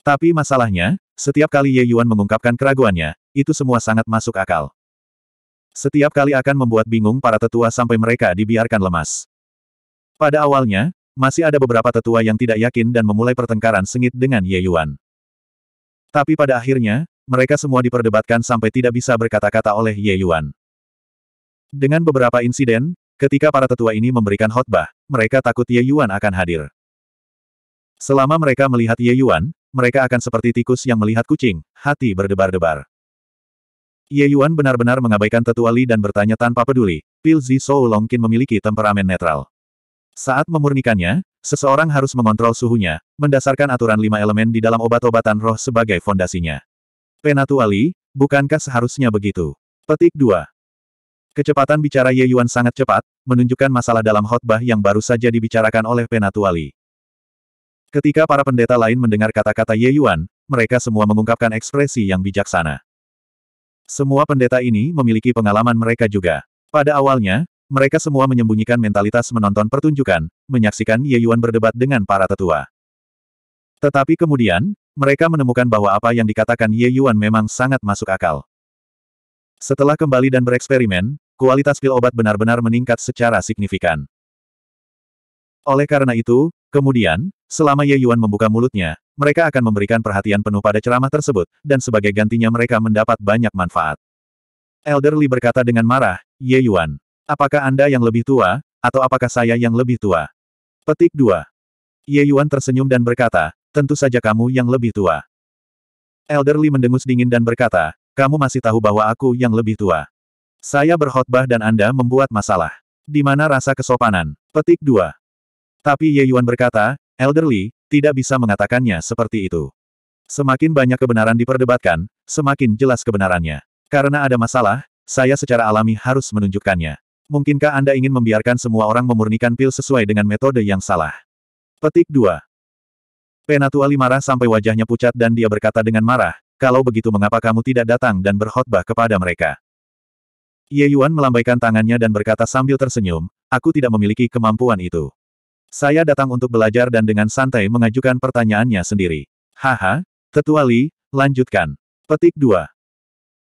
Speaker 1: Tapi masalahnya, setiap kali Ye Yuan mengungkapkan keraguannya, itu semua sangat masuk akal. Setiap kali akan membuat bingung para tetua sampai mereka dibiarkan lemas. Pada awalnya, masih ada beberapa tetua yang tidak yakin dan memulai pertengkaran sengit dengan Ye Yuan. Tapi pada akhirnya, mereka semua diperdebatkan sampai tidak bisa berkata-kata oleh Ye Yuan. Dengan beberapa insiden, ketika para tetua ini memberikan khotbah, mereka takut Ye Yuan akan hadir. Selama mereka melihat Ye Yuan, mereka akan seperti tikus yang melihat kucing, hati berdebar-debar. Ye Yuan benar-benar mengabaikan tetua Li dan bertanya tanpa peduli, Pil Zi Sou Longkin memiliki temperamen netral. Saat memurnikannya, seseorang harus mengontrol suhunya, mendasarkan aturan lima elemen di dalam obat-obatan roh sebagai fondasinya. Penatuali, bukankah seharusnya begitu? Petik 2. Kecepatan bicara Ye Yuan sangat cepat, menunjukkan masalah dalam khotbah yang baru saja dibicarakan oleh Penatuali. Ketika para pendeta lain mendengar kata-kata Ye Yuan, mereka semua mengungkapkan ekspresi yang bijaksana. Semua pendeta ini memiliki pengalaman mereka juga. Pada awalnya, mereka semua menyembunyikan mentalitas menonton pertunjukan, menyaksikan Ye Yuan berdebat dengan para tetua. Tetapi kemudian, mereka menemukan bahwa apa yang dikatakan Ye Yuan memang sangat masuk akal. Setelah kembali dan bereksperimen, kualitas pil obat benar-benar meningkat secara signifikan. Oleh karena itu, kemudian, selama Ye Yuan membuka mulutnya, mereka akan memberikan perhatian penuh pada ceramah tersebut, dan sebagai gantinya mereka mendapat banyak manfaat. Elder Li berkata dengan marah, Ye Yuan, Apakah Anda yang lebih tua, atau apakah saya yang lebih tua? Petik 2. Ye Yuan tersenyum dan berkata, tentu saja kamu yang lebih tua. Elderly mendengus dingin dan berkata, kamu masih tahu bahwa aku yang lebih tua. Saya berkhotbah dan Anda membuat masalah. Di mana rasa kesopanan? Petik 2. Tapi Ye Yuan berkata, Elderly, tidak bisa mengatakannya seperti itu. Semakin banyak kebenaran diperdebatkan, semakin jelas kebenarannya. Karena ada masalah, saya secara alami harus menunjukkannya. Mungkinkah Anda ingin membiarkan semua orang memurnikan pil sesuai dengan metode yang salah? Petik 2. Penatua Li marah sampai wajahnya pucat dan dia berkata dengan marah, kalau begitu mengapa kamu tidak datang dan berkhotbah kepada mereka? Ye Yuan melambaikan tangannya dan berkata sambil tersenyum, aku tidak memiliki kemampuan itu. Saya datang untuk belajar dan dengan santai mengajukan pertanyaannya sendiri. Haha, Tetua Li, lanjutkan. Petik 2.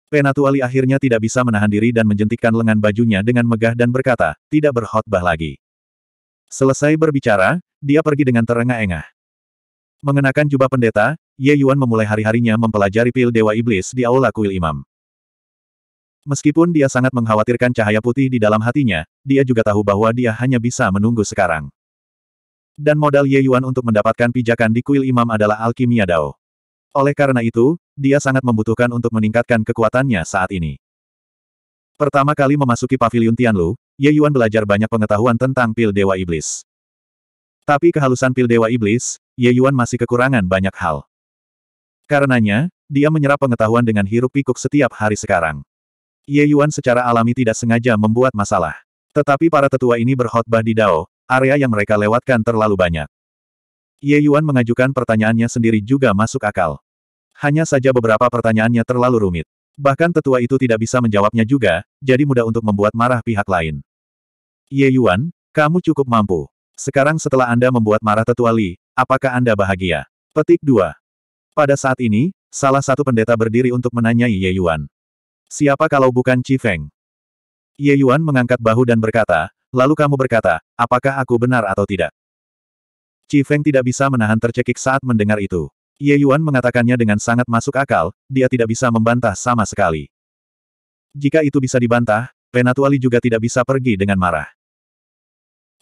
Speaker 1: Penatuali akhirnya tidak bisa menahan diri dan menjentikkan lengan bajunya dengan megah dan berkata, tidak berkhotbah lagi. Selesai berbicara, dia pergi dengan terengah-engah. Mengenakan jubah pendeta, Ye Yuan memulai hari-harinya mempelajari pil Dewa Iblis di Aula Kuil Imam. Meskipun dia sangat mengkhawatirkan cahaya putih di dalam hatinya, dia juga tahu bahwa dia hanya bisa menunggu sekarang. Dan modal Ye Yuan untuk mendapatkan pijakan di kuil imam adalah alkimia Dao. Oleh karena itu, dia sangat membutuhkan untuk meningkatkan kekuatannya saat ini. Pertama kali memasuki pavilion Tianlu, Ye Yuan belajar banyak pengetahuan tentang pil Dewa Iblis. Tapi kehalusan pil Dewa Iblis, Ye Yuan masih kekurangan banyak hal. Karenanya, dia menyerap pengetahuan dengan hirup pikuk setiap hari sekarang. Ye Yuan secara alami tidak sengaja membuat masalah. Tetapi para tetua ini berkhotbah di Dao, area yang mereka lewatkan terlalu banyak. Ye Yuan mengajukan pertanyaannya sendiri juga masuk akal. Hanya saja beberapa pertanyaannya terlalu rumit. Bahkan tetua itu tidak bisa menjawabnya juga, jadi mudah untuk membuat marah pihak lain. Ye Yuan, kamu cukup mampu. Sekarang setelah Anda membuat marah tetua Li, apakah Anda bahagia? Petik 2. Pada saat ini, salah satu pendeta berdiri untuk menanyai Ye Yuan. Siapa kalau bukan Chi Feng? Ye Yuan mengangkat bahu dan berkata, lalu kamu berkata, apakah aku benar atau tidak? Qi Feng tidak bisa menahan tercekik saat mendengar itu. Ye Yuan mengatakannya dengan sangat masuk akal, dia tidak bisa membantah sama sekali. Jika itu bisa dibantah, Penatuali juga tidak bisa pergi dengan marah.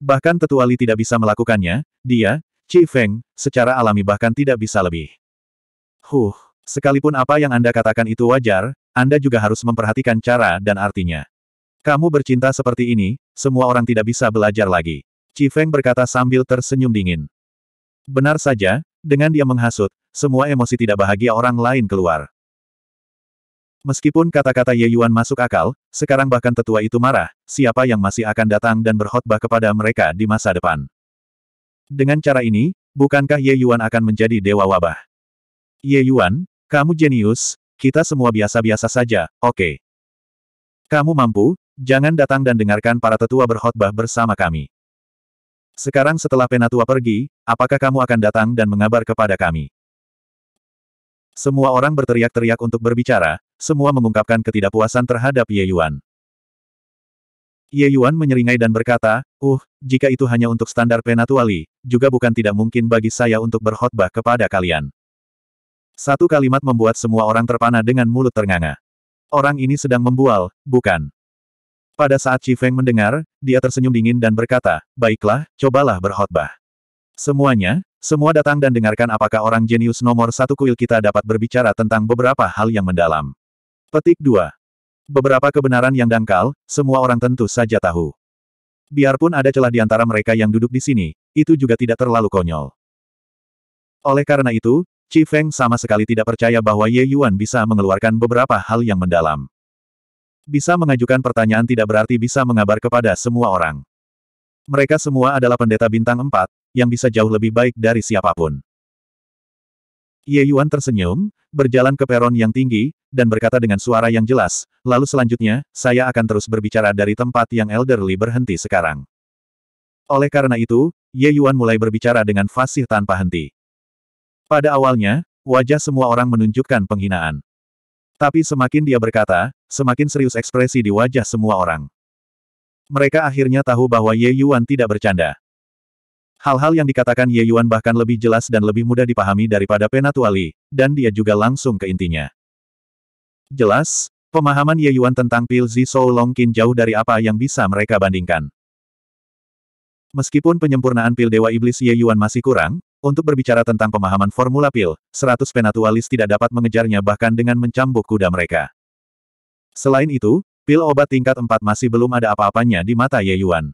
Speaker 1: Bahkan Tetuali tidak bisa melakukannya, dia, Qi Feng, secara alami bahkan tidak bisa lebih. Huh, sekalipun apa yang Anda katakan itu wajar, Anda juga harus memperhatikan cara dan artinya. Kamu bercinta seperti ini, semua orang tidak bisa belajar lagi. Chi Feng berkata sambil tersenyum dingin. Benar saja, dengan dia menghasut, semua emosi tidak bahagia orang lain keluar. Meskipun kata-kata Ye Yuan masuk akal, sekarang bahkan tetua itu marah, siapa yang masih akan datang dan berkhotbah kepada mereka di masa depan. Dengan cara ini, bukankah Ye Yuan akan menjadi dewa wabah? Ye Yuan, kamu jenius, kita semua biasa-biasa saja, oke. Okay. Kamu mampu, jangan datang dan dengarkan para tetua berkhotbah bersama kami. Sekarang setelah Penatua pergi, apakah kamu akan datang dan mengabar kepada kami? Semua orang berteriak-teriak untuk berbicara, semua mengungkapkan ketidakpuasan terhadap Ye Yuan. Ye Yuan menyeringai dan berkata, Uh, jika itu hanya untuk standar penatuali, juga bukan tidak mungkin bagi saya untuk berkhotbah kepada kalian. Satu kalimat membuat semua orang terpana dengan mulut ternganga. Orang ini sedang membual, bukan? Pada saat Chi Feng mendengar, dia tersenyum dingin dan berkata, baiklah, cobalah berkhotbah. Semuanya, semua datang dan dengarkan apakah orang jenius nomor satu kuil kita dapat berbicara tentang beberapa hal yang mendalam. Petik 2. Beberapa kebenaran yang dangkal, semua orang tentu saja tahu. Biarpun ada celah di antara mereka yang duduk di sini, itu juga tidak terlalu konyol. Oleh karena itu, Chi Feng sama sekali tidak percaya bahwa Ye Yuan bisa mengeluarkan beberapa hal yang mendalam. Bisa mengajukan pertanyaan tidak berarti bisa mengabar kepada semua orang. Mereka semua adalah pendeta bintang empat, yang bisa jauh lebih baik dari siapapun. Ye Yuan tersenyum, berjalan ke peron yang tinggi, dan berkata dengan suara yang jelas, lalu selanjutnya, saya akan terus berbicara dari tempat yang elderly berhenti sekarang. Oleh karena itu, Ye Yuan mulai berbicara dengan fasih tanpa henti. Pada awalnya, wajah semua orang menunjukkan penghinaan. Tapi semakin dia berkata, semakin serius ekspresi di wajah semua orang. Mereka akhirnya tahu bahwa Ye Yuan tidak bercanda. Hal-hal yang dikatakan Ye Yuan bahkan lebih jelas dan lebih mudah dipahami daripada Penatuali, dan dia juga langsung ke intinya. Jelas, pemahaman Ye Yuan tentang pil Zi Longkin jauh dari apa yang bisa mereka bandingkan. Meskipun penyempurnaan pil Dewa Iblis Ye Yuan masih kurang, untuk berbicara tentang pemahaman formula pil, seratus penatualis tidak dapat mengejarnya bahkan dengan mencambuk kuda mereka. Selain itu, pil obat tingkat 4 masih belum ada apa-apanya di mata Ye Yuan.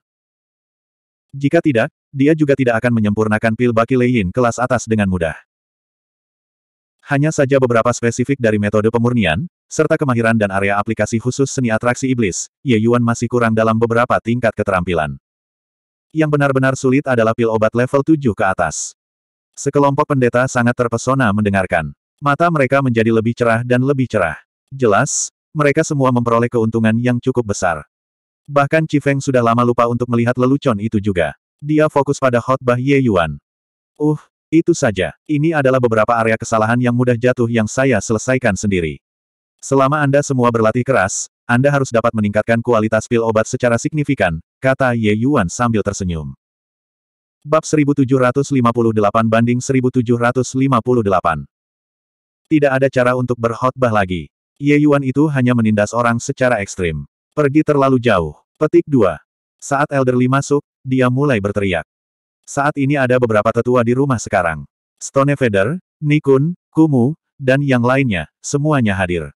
Speaker 1: Jika tidak, dia juga tidak akan menyempurnakan pil baki Leyin kelas atas dengan mudah. Hanya saja beberapa spesifik dari metode pemurnian, serta kemahiran dan area aplikasi khusus seni atraksi iblis, Ye Yuan masih kurang dalam beberapa tingkat keterampilan. Yang benar-benar sulit adalah pil obat level 7 ke atas. Sekelompok pendeta sangat terpesona mendengarkan. Mata mereka menjadi lebih cerah dan lebih cerah. Jelas, mereka semua memperoleh keuntungan yang cukup besar. Bahkan Cifeng sudah lama lupa untuk melihat lelucon itu juga. Dia fokus pada khotbah Ye Yuan. Uh, itu saja. Ini adalah beberapa area kesalahan yang mudah jatuh yang saya selesaikan sendiri. Selama Anda semua berlatih keras, Anda harus dapat meningkatkan kualitas pil obat secara signifikan, kata Ye Yuan sambil tersenyum. Bab 1758 banding 1758. Tidak ada cara untuk berkhotbah lagi. Ye Yuan itu hanya menindas orang secara ekstrim. Pergi terlalu jauh. Petik 2. Saat Elderly masuk, dia mulai berteriak. Saat ini ada beberapa tetua di rumah sekarang. Stone Stonefeder, Nikun, Kumu, dan yang lainnya, semuanya hadir.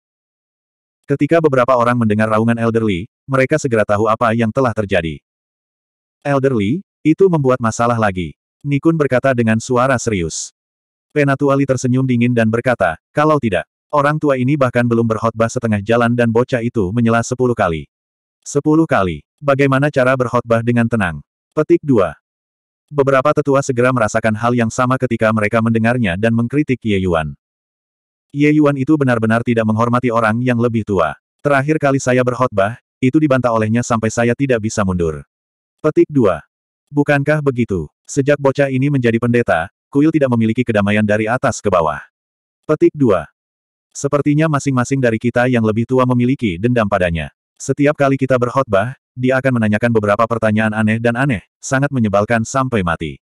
Speaker 1: Ketika beberapa orang mendengar raungan Elderly, mereka segera tahu apa yang telah terjadi. Elderly. Itu membuat masalah lagi. Nikun berkata dengan suara serius. Penatuali tersenyum dingin dan berkata, kalau tidak, orang tua ini bahkan belum berkhotbah setengah jalan dan bocah itu menyela sepuluh kali. Sepuluh kali. Bagaimana cara berkhotbah dengan tenang? Petik dua. Beberapa tetua segera merasakan hal yang sama ketika mereka mendengarnya dan mengkritik Ye Yuan. Ye Yuan itu benar-benar tidak menghormati orang yang lebih tua. Terakhir kali saya berkhotbah, itu dibantah olehnya sampai saya tidak bisa mundur. Petik dua. Bukankah begitu? Sejak bocah ini menjadi pendeta, kuil tidak memiliki kedamaian dari atas ke bawah. Petik 2. Sepertinya masing-masing dari kita yang lebih tua memiliki dendam padanya. Setiap kali kita berkhotbah, dia akan menanyakan beberapa pertanyaan aneh dan aneh, sangat menyebalkan sampai mati.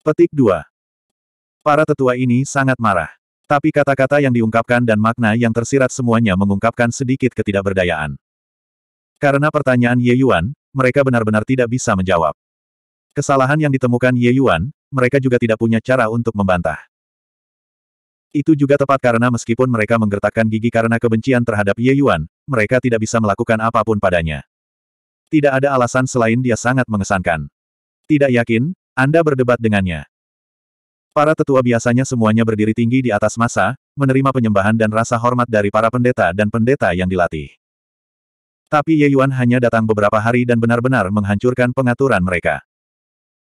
Speaker 1: Petik 2. Para tetua ini sangat marah. Tapi kata-kata yang diungkapkan dan makna yang tersirat semuanya mengungkapkan sedikit ketidakberdayaan. Karena pertanyaan Ye Yuan, mereka benar-benar tidak bisa menjawab. Kesalahan yang ditemukan Ye Yuan, mereka juga tidak punya cara untuk membantah. Itu juga tepat karena meskipun mereka menggertakkan gigi karena kebencian terhadap Ye Yuan, mereka tidak bisa melakukan apapun padanya. Tidak ada alasan selain dia sangat mengesankan. Tidak yakin, Anda berdebat dengannya. Para tetua biasanya semuanya berdiri tinggi di atas masa, menerima penyembahan dan rasa hormat dari para pendeta dan pendeta yang dilatih. Tapi Ye Yuan hanya datang beberapa hari dan benar-benar menghancurkan pengaturan mereka.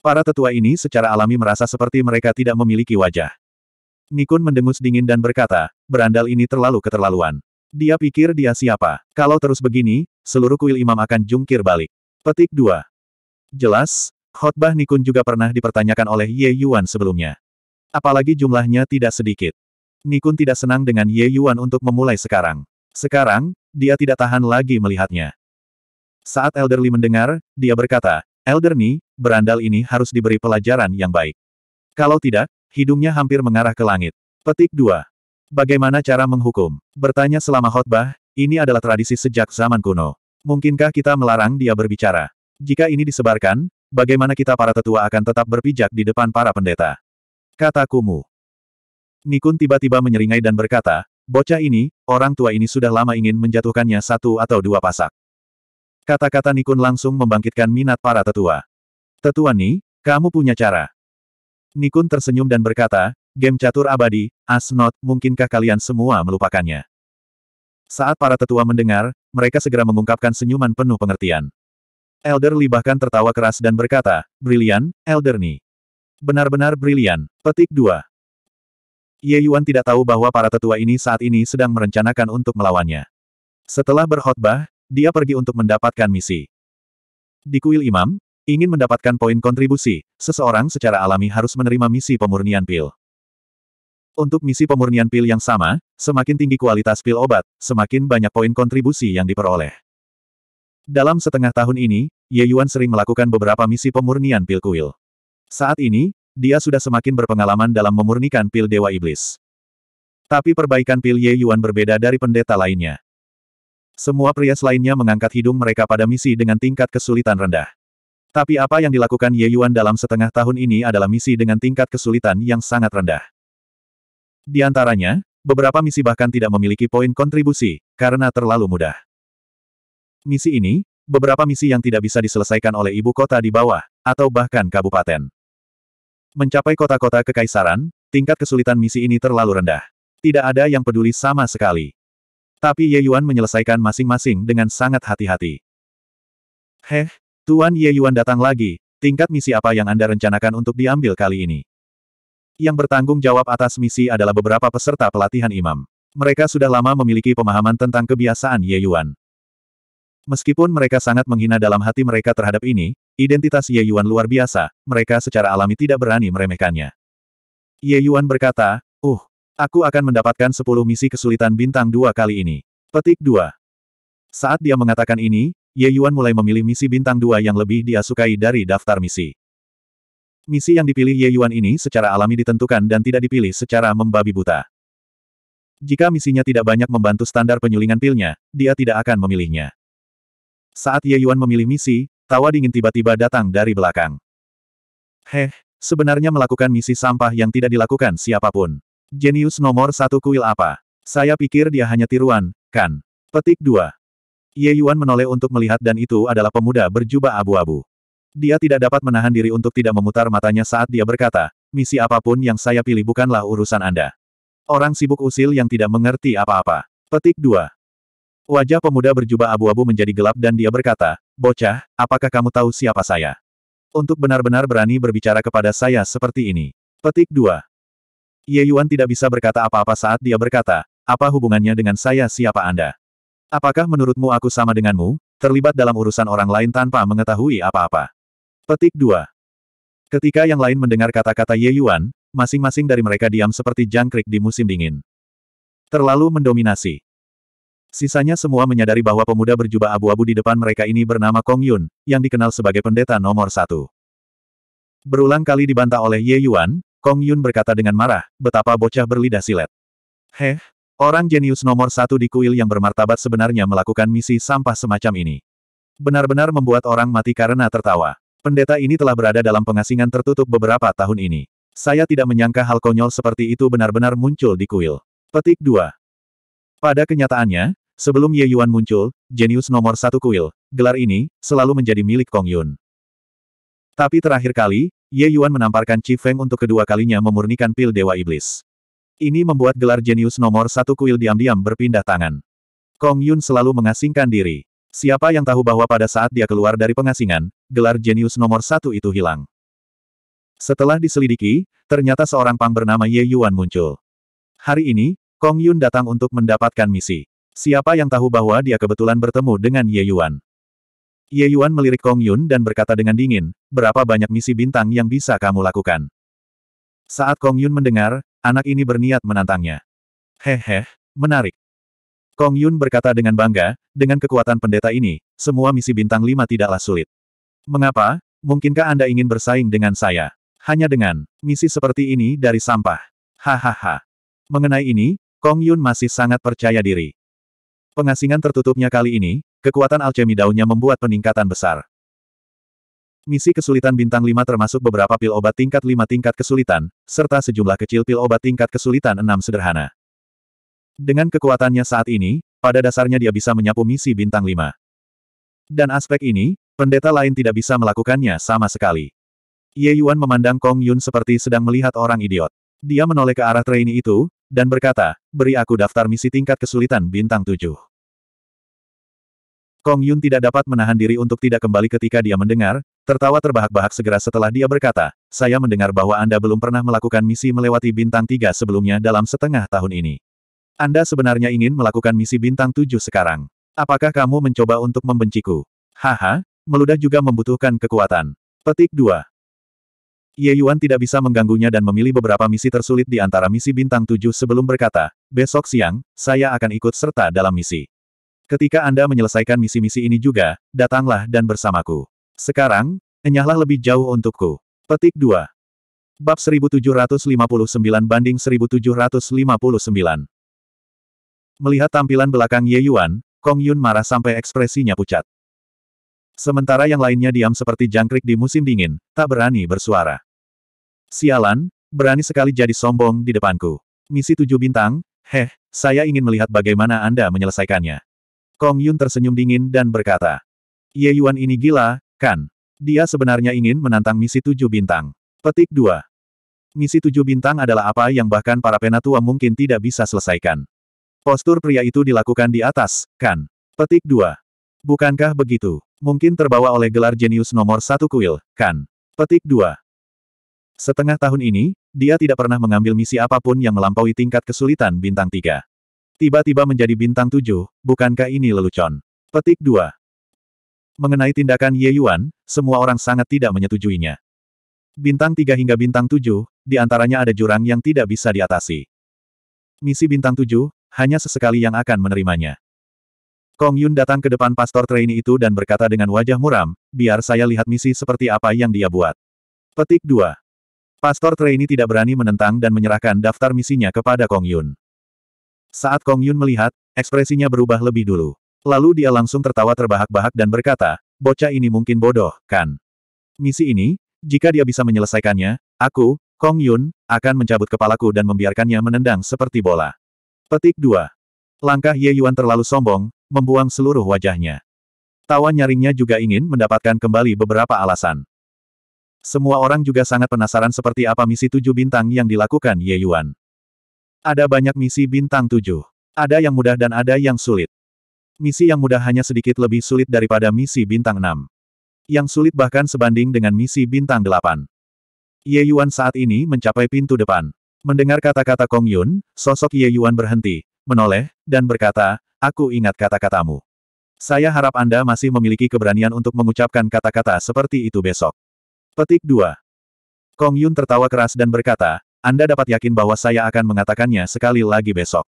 Speaker 1: Para tetua ini secara alami merasa seperti mereka tidak memiliki wajah. Nikun mendengus dingin dan berkata, berandal ini terlalu keterlaluan. Dia pikir dia siapa. Kalau terus begini, seluruh kuil imam akan jungkir balik. Petik 2. Jelas, khotbah Nikun juga pernah dipertanyakan oleh Ye Yuan sebelumnya. Apalagi jumlahnya tidak sedikit. Nikun tidak senang dengan Ye Yuan untuk memulai sekarang. Sekarang, dia tidak tahan lagi melihatnya. Saat Elderly mendengar, dia berkata, Elder ni, berandal ini harus diberi pelajaran yang baik. Kalau tidak, hidungnya hampir mengarah ke langit. Petik 2. Bagaimana cara menghukum? Bertanya selama khotbah, ini adalah tradisi sejak zaman kuno. Mungkinkah kita melarang dia berbicara? Jika ini disebarkan, bagaimana kita para tetua akan tetap berpijak di depan para pendeta? Kata Kumu. Nikun tiba-tiba menyeringai dan berkata, bocah ini, orang tua ini sudah lama ingin menjatuhkannya satu atau dua pasak. Kata-kata Nikun langsung membangkitkan minat para tetua. Tetua Ni, kamu punya cara. Nikun tersenyum dan berkata, game catur abadi, Asnot, mungkinkah kalian semua melupakannya? Saat para tetua mendengar, mereka segera mengungkapkan senyuman penuh pengertian. Elder Li bahkan tertawa keras dan berkata, Brilian, Elder Ni. Benar-benar brilian. Petik dua. Ye Yuan tidak tahu bahwa para tetua ini saat ini sedang merencanakan untuk melawannya. Setelah berkhotbah, dia pergi untuk mendapatkan misi. Di kuil imam, ingin mendapatkan poin kontribusi, seseorang secara alami harus menerima misi pemurnian pil. Untuk misi pemurnian pil yang sama, semakin tinggi kualitas pil obat, semakin banyak poin kontribusi yang diperoleh. Dalam setengah tahun ini, Ye Yuan sering melakukan beberapa misi pemurnian pil kuil. Saat ini, dia sudah semakin berpengalaman dalam memurnikan pil Dewa Iblis. Tapi perbaikan pil Ye Yuan berbeda dari pendeta lainnya. Semua pria lainnya mengangkat hidung mereka pada misi dengan tingkat kesulitan rendah. Tapi apa yang dilakukan Ye Yuan dalam setengah tahun ini adalah misi dengan tingkat kesulitan yang sangat rendah. Di antaranya, beberapa misi bahkan tidak memiliki poin kontribusi, karena terlalu mudah. Misi ini, beberapa misi yang tidak bisa diselesaikan oleh ibu kota di bawah, atau bahkan kabupaten. Mencapai kota-kota kekaisaran, tingkat kesulitan misi ini terlalu rendah. Tidak ada yang peduli sama sekali. Tapi Ye Yuan menyelesaikan masing-masing dengan sangat hati-hati. Heh, Tuan Ye Yuan datang lagi, tingkat misi apa yang Anda rencanakan untuk diambil kali ini? Yang bertanggung jawab atas misi adalah beberapa peserta pelatihan imam. Mereka sudah lama memiliki pemahaman tentang kebiasaan Ye Yuan. Meskipun mereka sangat menghina dalam hati mereka terhadap ini, identitas Ye Yuan luar biasa, mereka secara alami tidak berani meremehkannya. Ye Yuan berkata, Uh, Aku akan mendapatkan 10 misi kesulitan bintang dua kali ini. Petik 2. Saat dia mengatakan ini, Ye Yuan mulai memilih misi bintang dua yang lebih dia sukai dari daftar misi. Misi yang dipilih Ye Yuan ini secara alami ditentukan dan tidak dipilih secara membabi buta. Jika misinya tidak banyak membantu standar penyulingan pilnya, dia tidak akan memilihnya. Saat Ye Yuan memilih misi, tawa dingin tiba-tiba datang dari belakang. Heh, sebenarnya melakukan misi sampah yang tidak dilakukan siapapun. Jenius nomor satu kuil apa? Saya pikir dia hanya tiruan, kan? Petik dua. Ye Yuan menoleh untuk melihat dan itu adalah pemuda berjubah abu-abu. Dia tidak dapat menahan diri untuk tidak memutar matanya saat dia berkata, misi apapun yang saya pilih bukanlah urusan Anda. Orang sibuk usil yang tidak mengerti apa-apa. Petik dua. Wajah pemuda berjubah abu-abu menjadi gelap dan dia berkata, Bocah, apakah kamu tahu siapa saya? Untuk benar-benar berani berbicara kepada saya seperti ini. Petik 2. Ye Yuan tidak bisa berkata apa-apa saat dia berkata, apa hubungannya dengan saya siapa Anda? Apakah menurutmu aku sama denganmu, terlibat dalam urusan orang lain tanpa mengetahui apa-apa? Petik 2. Ketika yang lain mendengar kata-kata Ye Yuan, masing-masing dari mereka diam seperti jangkrik di musim dingin. Terlalu mendominasi. Sisanya semua menyadari bahwa pemuda berjubah abu-abu di depan mereka ini bernama Kong Yun, yang dikenal sebagai pendeta nomor satu. Berulang kali dibantah oleh Ye Yuan, Kong Yun berkata dengan marah, betapa bocah berlidah silet. Heh, orang jenius nomor satu di kuil yang bermartabat sebenarnya melakukan misi sampah semacam ini. Benar-benar membuat orang mati karena tertawa. Pendeta ini telah berada dalam pengasingan tertutup beberapa tahun ini. Saya tidak menyangka hal konyol seperti itu benar-benar muncul di kuil. Petik 2. Pada kenyataannya, sebelum Ye Yuan muncul, jenius nomor satu kuil, gelar ini, selalu menjadi milik Kong Yun. Tapi terakhir kali, Ye Yuan menamparkan Chi Feng untuk kedua kalinya memurnikan pil Dewa Iblis. Ini membuat gelar jenius nomor satu kuil diam-diam berpindah tangan. Kong Yun selalu mengasingkan diri. Siapa yang tahu bahwa pada saat dia keluar dari pengasingan, gelar jenius nomor satu itu hilang. Setelah diselidiki, ternyata seorang pang bernama Ye Yuan muncul. Hari ini, Kong Yun datang untuk mendapatkan misi. Siapa yang tahu bahwa dia kebetulan bertemu dengan Ye Yuan? Ye Yuan melirik Kong Yun dan berkata dengan dingin, berapa banyak misi bintang yang bisa kamu lakukan? Saat Kong Yun mendengar, anak ini berniat menantangnya. Hehe, menarik. Kong Yun berkata dengan bangga, dengan kekuatan pendeta ini, semua misi bintang lima tidaklah sulit. Mengapa? Mungkinkah Anda ingin bersaing dengan saya? Hanya dengan misi seperti ini dari sampah. Hahaha. Mengenai ini, Kong Yun masih sangat percaya diri. Pengasingan tertutupnya kali ini, Kekuatan alchemy daunnya membuat peningkatan besar. Misi kesulitan bintang 5 termasuk beberapa pil obat tingkat 5 tingkat kesulitan, serta sejumlah kecil pil obat tingkat kesulitan 6 sederhana. Dengan kekuatannya saat ini, pada dasarnya dia bisa menyapu misi bintang 5. Dan aspek ini, pendeta lain tidak bisa melakukannya sama sekali. Ye Yuan memandang Kong Yun seperti sedang melihat orang idiot. Dia menoleh ke arah trainee itu, dan berkata, beri aku daftar misi tingkat kesulitan bintang 7. Kong Yun tidak dapat menahan diri untuk tidak kembali ketika dia mendengar, tertawa terbahak-bahak segera setelah dia berkata, saya mendengar bahwa Anda belum pernah melakukan misi melewati bintang tiga sebelumnya dalam setengah tahun ini. Anda sebenarnya ingin melakukan misi bintang tujuh sekarang. Apakah kamu mencoba untuk membenciku? Haha, meludah juga membutuhkan kekuatan. Petik 2. Ye Yuan tidak bisa mengganggunya dan memilih beberapa misi tersulit di antara misi bintang tujuh sebelum berkata, besok siang, saya akan ikut serta dalam misi. Ketika Anda menyelesaikan misi-misi ini juga, datanglah dan bersamaku. Sekarang, enyahlah lebih jauh untukku. Petik 2. Bab 1759 banding 1759. Melihat tampilan belakang Ye Yuan, Kong Yun marah sampai ekspresinya pucat. Sementara yang lainnya diam seperti jangkrik di musim dingin, tak berani bersuara. Sialan, berani sekali jadi sombong di depanku. Misi tujuh bintang, heh, saya ingin melihat bagaimana Anda menyelesaikannya. Kong Yun tersenyum dingin dan berkata. Ye Yuan ini gila, kan? Dia sebenarnya ingin menantang misi tujuh bintang. Petik 2. Misi tujuh bintang adalah apa yang bahkan para penatua mungkin tidak bisa selesaikan. Postur pria itu dilakukan di atas, kan? Petik 2. Bukankah begitu? Mungkin terbawa oleh gelar jenius nomor satu kuil, kan? Petik 2. Setengah tahun ini, dia tidak pernah mengambil misi apapun yang melampaui tingkat kesulitan bintang 3. Tiba-tiba menjadi bintang tujuh, bukankah ini lelucon? Petik 2. Mengenai tindakan Ye Yuan, semua orang sangat tidak menyetujuinya. Bintang tiga hingga bintang tujuh, di antaranya ada jurang yang tidak bisa diatasi. Misi bintang tujuh, hanya sesekali yang akan menerimanya. Kong Yun datang ke depan pastor trainee itu dan berkata dengan wajah muram, biar saya lihat misi seperti apa yang dia buat. Petik 2. Pastor trainee tidak berani menentang dan menyerahkan daftar misinya kepada Kong Yun. Saat Kong Yun melihat, ekspresinya berubah lebih dulu. Lalu dia langsung tertawa terbahak-bahak dan berkata, bocah ini mungkin bodoh, kan? Misi ini, jika dia bisa menyelesaikannya, aku, Kong Yun, akan mencabut kepalaku dan membiarkannya menendang seperti bola. Petik 2. Langkah Ye Yuan terlalu sombong, membuang seluruh wajahnya. Tawa nyaringnya juga ingin mendapatkan kembali beberapa alasan. Semua orang juga sangat penasaran seperti apa misi tujuh bintang yang dilakukan Ye Yuan. Ada banyak misi bintang tujuh. Ada yang mudah dan ada yang sulit. Misi yang mudah hanya sedikit lebih sulit daripada misi bintang enam. Yang sulit bahkan sebanding dengan misi bintang delapan. Ye Yuan saat ini mencapai pintu depan. Mendengar kata-kata Kong Yun, sosok Ye Yuan berhenti, menoleh, dan berkata, aku ingat kata-katamu. Saya harap Anda masih memiliki keberanian untuk mengucapkan kata-kata seperti itu besok. Petik 2. Kong Yun tertawa keras dan berkata, anda dapat yakin bahwa saya akan mengatakannya sekali lagi besok.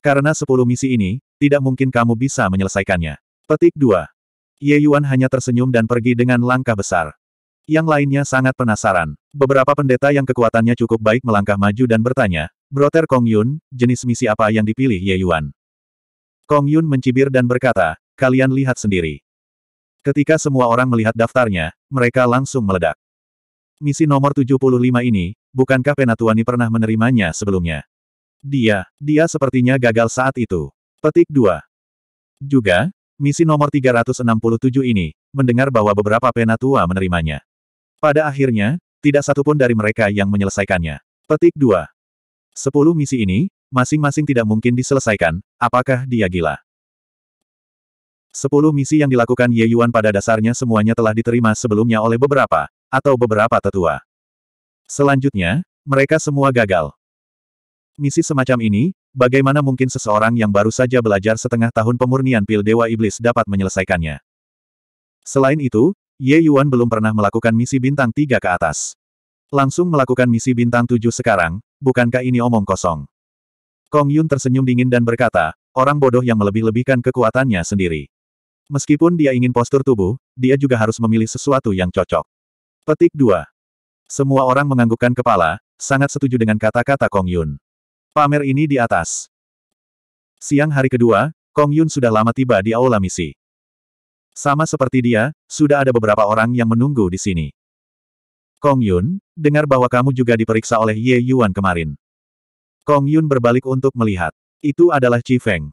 Speaker 1: Karena sepuluh misi ini, tidak mungkin kamu bisa menyelesaikannya. Petik 2. Ye Yuan hanya tersenyum dan pergi dengan langkah besar. Yang lainnya sangat penasaran. Beberapa pendeta yang kekuatannya cukup baik melangkah maju dan bertanya, Broter Kong Yun, jenis misi apa yang dipilih Ye Yuan? Kong Yun mencibir dan berkata, kalian lihat sendiri. Ketika semua orang melihat daftarnya, mereka langsung meledak. Misi nomor 75 ini, Bukankah Penatuani pernah menerimanya sebelumnya? Dia, dia sepertinya gagal saat itu. Petik 2. Juga, misi nomor 367 ini, mendengar bahwa beberapa penatua menerimanya. Pada akhirnya, tidak satupun dari mereka yang menyelesaikannya. Petik 2. Sepuluh misi ini, masing-masing tidak mungkin diselesaikan, apakah dia gila? Sepuluh misi yang dilakukan Ye Yuan pada dasarnya semuanya telah diterima sebelumnya oleh beberapa, atau beberapa tetua. Selanjutnya, mereka semua gagal. Misi semacam ini, bagaimana mungkin seseorang yang baru saja belajar setengah tahun pemurnian pil Dewa Iblis dapat menyelesaikannya? Selain itu, Ye Yuan belum pernah melakukan misi bintang tiga ke atas. Langsung melakukan misi bintang tujuh sekarang, bukankah ini omong kosong? Kong Yun tersenyum dingin dan berkata, orang bodoh yang melebih-lebihkan kekuatannya sendiri. Meskipun dia ingin postur tubuh, dia juga harus memilih sesuatu yang cocok. Petik 2. Semua orang menganggukkan kepala, sangat setuju dengan kata-kata Kong Yun. Pamer ini di atas. Siang hari kedua, Kong Yun sudah lama tiba di aula misi. Sama seperti dia, sudah ada beberapa orang yang menunggu di sini. Kong Yun, dengar bahwa kamu juga diperiksa oleh Ye Yuan kemarin. Kong Yun berbalik untuk melihat. Itu adalah Chi Feng.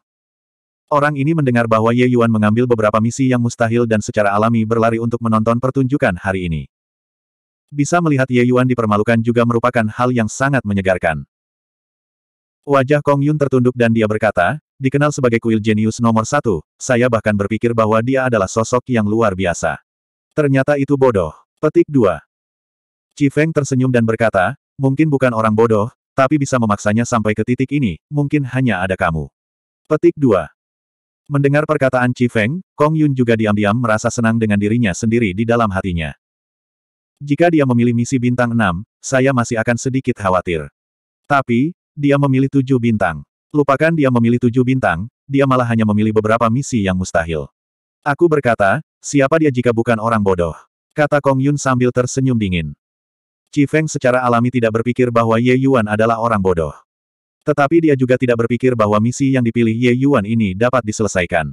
Speaker 1: Orang ini mendengar bahwa Ye Yuan mengambil beberapa misi yang mustahil dan secara alami berlari untuk menonton pertunjukan hari ini. Bisa melihat Ye Yuan dipermalukan juga merupakan hal yang sangat menyegarkan. Wajah Kong Yun tertunduk dan dia berkata, dikenal sebagai kuil jenius nomor satu, saya bahkan berpikir bahwa dia adalah sosok yang luar biasa. Ternyata itu bodoh. Petik 2. Cifeng tersenyum dan berkata, mungkin bukan orang bodoh, tapi bisa memaksanya sampai ke titik ini, mungkin hanya ada kamu. Petik 2. Mendengar perkataan Cifeng, Kong Yun juga diam-diam merasa senang dengan dirinya sendiri di dalam hatinya. Jika dia memilih misi bintang 6, saya masih akan sedikit khawatir. Tapi, dia memilih tujuh bintang. Lupakan dia memilih tujuh bintang, dia malah hanya memilih beberapa misi yang mustahil. Aku berkata, siapa dia jika bukan orang bodoh? Kata Kong Yun sambil tersenyum dingin. Ci Feng secara alami tidak berpikir bahwa Ye Yuan adalah orang bodoh. Tetapi dia juga tidak berpikir bahwa misi yang dipilih Ye Yuan ini dapat diselesaikan.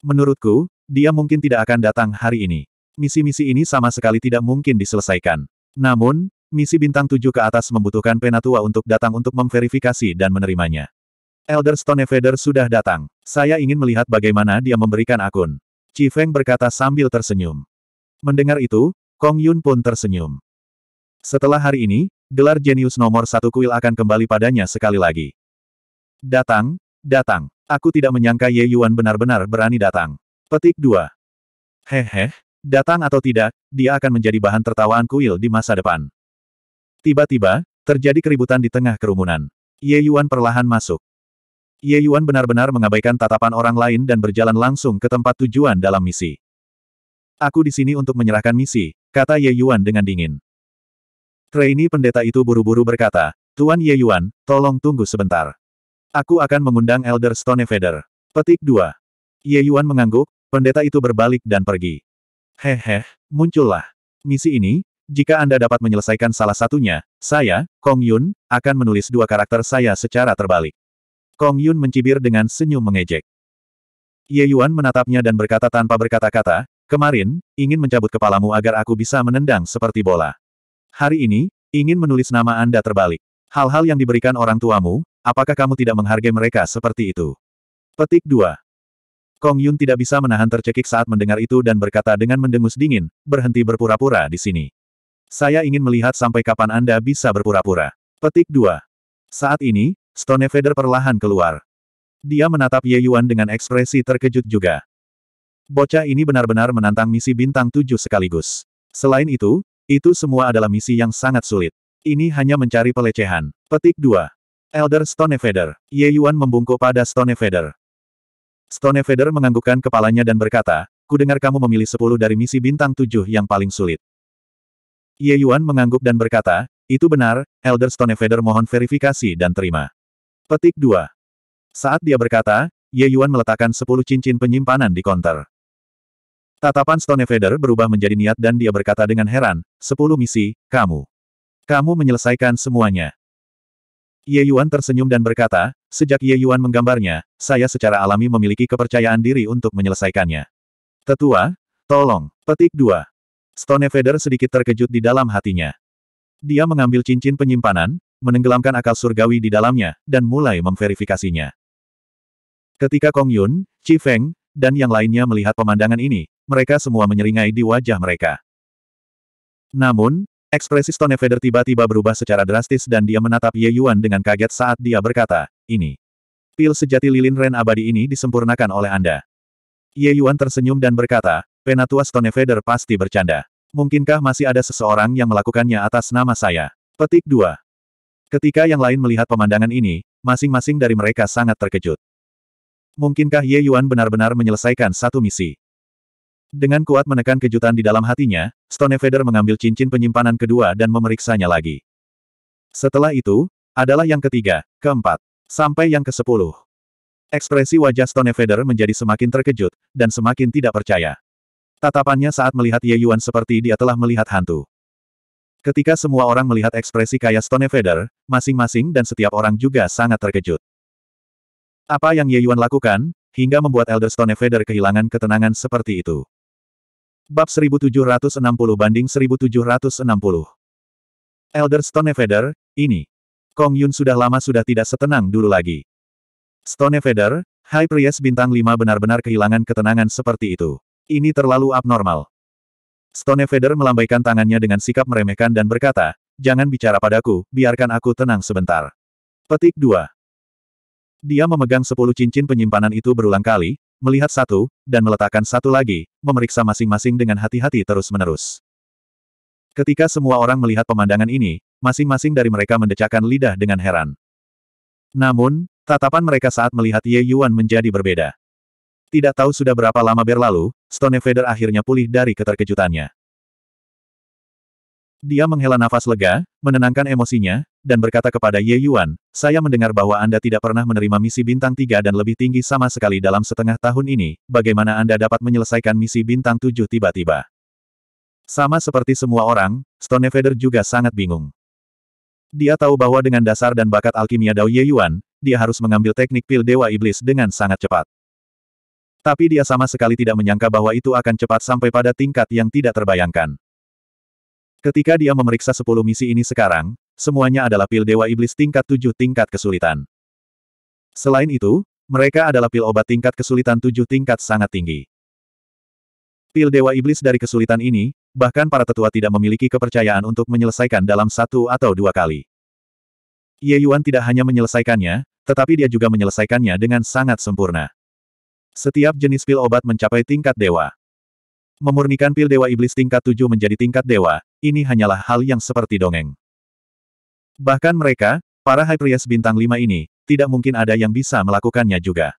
Speaker 1: Menurutku, dia mungkin tidak akan datang hari ini. Misi-misi ini sama sekali tidak mungkin diselesaikan. Namun, misi bintang tujuh ke atas membutuhkan penatua untuk datang untuk memverifikasi dan menerimanya. Elder Stone Evader sudah datang. Saya ingin melihat bagaimana dia memberikan akun. Feng berkata sambil tersenyum. Mendengar itu, Kong Yun pun tersenyum. Setelah hari ini, gelar jenius nomor satu kuil akan kembali padanya sekali lagi. Datang, datang. Aku tidak menyangka Ye Yuan benar-benar berani datang. Petik 2. Hehe, Datang atau tidak, dia akan menjadi bahan tertawaan kuil di masa depan. Tiba-tiba, terjadi keributan di tengah kerumunan. Ye Yuan perlahan masuk. Ye Yuan benar-benar mengabaikan tatapan orang lain dan berjalan langsung ke tempat tujuan dalam misi. Aku di sini untuk menyerahkan misi, kata Ye Yuan dengan dingin. Trainee pendeta itu buru-buru berkata, Tuan Ye Yuan, tolong tunggu sebentar. Aku akan mengundang Elder Stone Feather. Petik 2. Ye Yuan mengangguk, pendeta itu berbalik dan pergi. Hehe, muncullah. Misi ini, jika Anda dapat menyelesaikan salah satunya, saya, Kong Yun, akan menulis dua karakter saya secara terbalik. Kong Yun mencibir dengan senyum mengejek. Ye Yuan menatapnya dan berkata tanpa berkata-kata, kemarin, ingin mencabut kepalamu agar aku bisa menendang seperti bola. Hari ini, ingin menulis nama Anda terbalik. Hal-hal yang diberikan orang tuamu, apakah kamu tidak menghargai mereka seperti itu? Petik 2. Kong Yun tidak bisa menahan tercekik saat mendengar itu dan berkata dengan mendengus dingin, berhenti berpura-pura di sini. Saya ingin melihat sampai kapan Anda bisa berpura-pura. Petik 2. Saat ini, Stone Feather perlahan keluar. Dia menatap Ye Yuan dengan ekspresi terkejut juga. Bocah ini benar-benar menantang misi bintang tujuh sekaligus. Selain itu, itu semua adalah misi yang sangat sulit. Ini hanya mencari pelecehan. Petik 2. Elder Feather. Ye Yuan membungkuk pada Stone Feather. Stone Feather menganggukkan kepalanya dan berkata, kudengar kamu memilih sepuluh dari misi bintang tujuh yang paling sulit. Ye Yuan mengangguk dan berkata, itu benar, Elder Stone Feather mohon verifikasi dan terima. Petik 2. Saat dia berkata, Ye Yuan meletakkan sepuluh cincin penyimpanan di konter. Tatapan Stone Feather berubah menjadi niat dan dia berkata dengan heran, sepuluh misi, kamu. Kamu menyelesaikan semuanya. Ye Yuan tersenyum dan berkata, sejak Ye Yuan menggambarnya, saya secara alami memiliki kepercayaan diri untuk menyelesaikannya. Tetua, tolong, petik dua. Stone Feather sedikit terkejut di dalam hatinya. Dia mengambil cincin penyimpanan, menenggelamkan akal surgawi di dalamnya, dan mulai memverifikasinya. Ketika Kong Yun, Chi Feng, dan yang lainnya melihat pemandangan ini, mereka semua menyeringai di wajah mereka. Namun, Ekspresi Stone Feather tiba-tiba berubah secara drastis dan dia menatap Ye Yuan dengan kaget saat dia berkata, ini. Pil sejati lilin Ren abadi ini disempurnakan oleh Anda. Ye Yuan tersenyum dan berkata, Penatua Stone Feather pasti bercanda. Mungkinkah masih ada seseorang yang melakukannya atas nama saya? Petik 2. Ketika yang lain melihat pemandangan ini, masing-masing dari mereka sangat terkejut. Mungkinkah Ye Yuan benar-benar menyelesaikan satu misi? Dengan kuat menekan kejutan di dalam hatinya, Stonefeder mengambil cincin penyimpanan kedua dan memeriksanya lagi. Setelah itu, adalah yang ketiga, keempat, sampai yang kesepuluh. Ekspresi wajah Stonefeder menjadi semakin terkejut, dan semakin tidak percaya. Tatapannya saat melihat Ye Yuan seperti dia telah melihat hantu. Ketika semua orang melihat ekspresi kaya Stonefeder, masing-masing dan setiap orang juga sangat terkejut. Apa yang Ye Yuan lakukan, hingga membuat Elder Stonefeder kehilangan ketenangan seperti itu. Bab 1760 banding 1760. Elder Stone ini. Kong Yun sudah lama sudah tidak setenang dulu lagi. Stone High Priest bintang 5 benar-benar kehilangan ketenangan seperti itu. Ini terlalu abnormal. Stone melambaikan tangannya dengan sikap meremehkan dan berkata, Jangan bicara padaku, biarkan aku tenang sebentar. Petik 2. Dia memegang sepuluh cincin penyimpanan itu berulang kali, melihat satu, dan meletakkan satu lagi, memeriksa masing-masing dengan hati-hati terus-menerus. Ketika semua orang melihat pemandangan ini, masing-masing dari mereka mendecakkan lidah dengan heran. Namun, tatapan mereka saat melihat Ye Yuan menjadi berbeda. Tidak tahu sudah berapa lama berlalu, Stone Vader akhirnya pulih dari keterkejutannya. Dia menghela nafas lega, menenangkan emosinya, dan berkata kepada Ye Yuan, saya mendengar bahwa Anda tidak pernah menerima misi bintang tiga dan lebih tinggi sama sekali dalam setengah tahun ini, bagaimana Anda dapat menyelesaikan misi bintang tujuh tiba-tiba? Sama seperti semua orang, Stone Stonefeder juga sangat bingung. Dia tahu bahwa dengan dasar dan bakat alkimia Dao Ye Yuan, dia harus mengambil teknik pil Dewa Iblis dengan sangat cepat. Tapi dia sama sekali tidak menyangka bahwa itu akan cepat sampai pada tingkat yang tidak terbayangkan. Ketika dia memeriksa sepuluh misi ini sekarang, semuanya adalah pil Dewa Iblis tingkat tujuh tingkat kesulitan. Selain itu, mereka adalah pil obat tingkat kesulitan tujuh tingkat sangat tinggi. Pil Dewa Iblis dari kesulitan ini, bahkan para tetua tidak memiliki kepercayaan untuk menyelesaikan dalam satu atau dua kali. Ye Yuan tidak hanya menyelesaikannya, tetapi dia juga menyelesaikannya dengan sangat sempurna. Setiap jenis pil obat mencapai tingkat dewa. Memurnikan pil Dewa Iblis tingkat 7 menjadi tingkat Dewa, ini hanyalah hal yang seperti dongeng. Bahkan mereka, para Priest bintang 5 ini, tidak mungkin ada yang bisa melakukannya juga.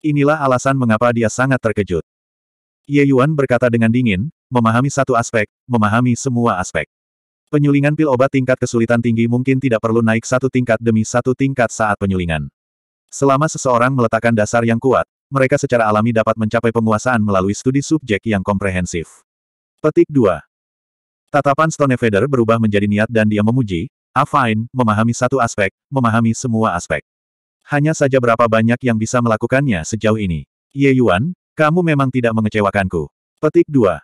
Speaker 1: Inilah alasan mengapa dia sangat terkejut. Ye Yuan berkata dengan dingin, memahami satu aspek, memahami semua aspek. Penyulingan pil obat tingkat kesulitan tinggi mungkin tidak perlu naik satu tingkat demi satu tingkat saat penyulingan. Selama seseorang meletakkan dasar yang kuat, mereka secara alami dapat mencapai penguasaan melalui studi subjek yang komprehensif. Petik 2. Tatapan Stonefeder berubah menjadi niat dan dia memuji, Afine, memahami satu aspek, memahami semua aspek. Hanya saja berapa banyak yang bisa melakukannya sejauh ini. Ye Yuan, kamu memang tidak mengecewakanku. Petik 2.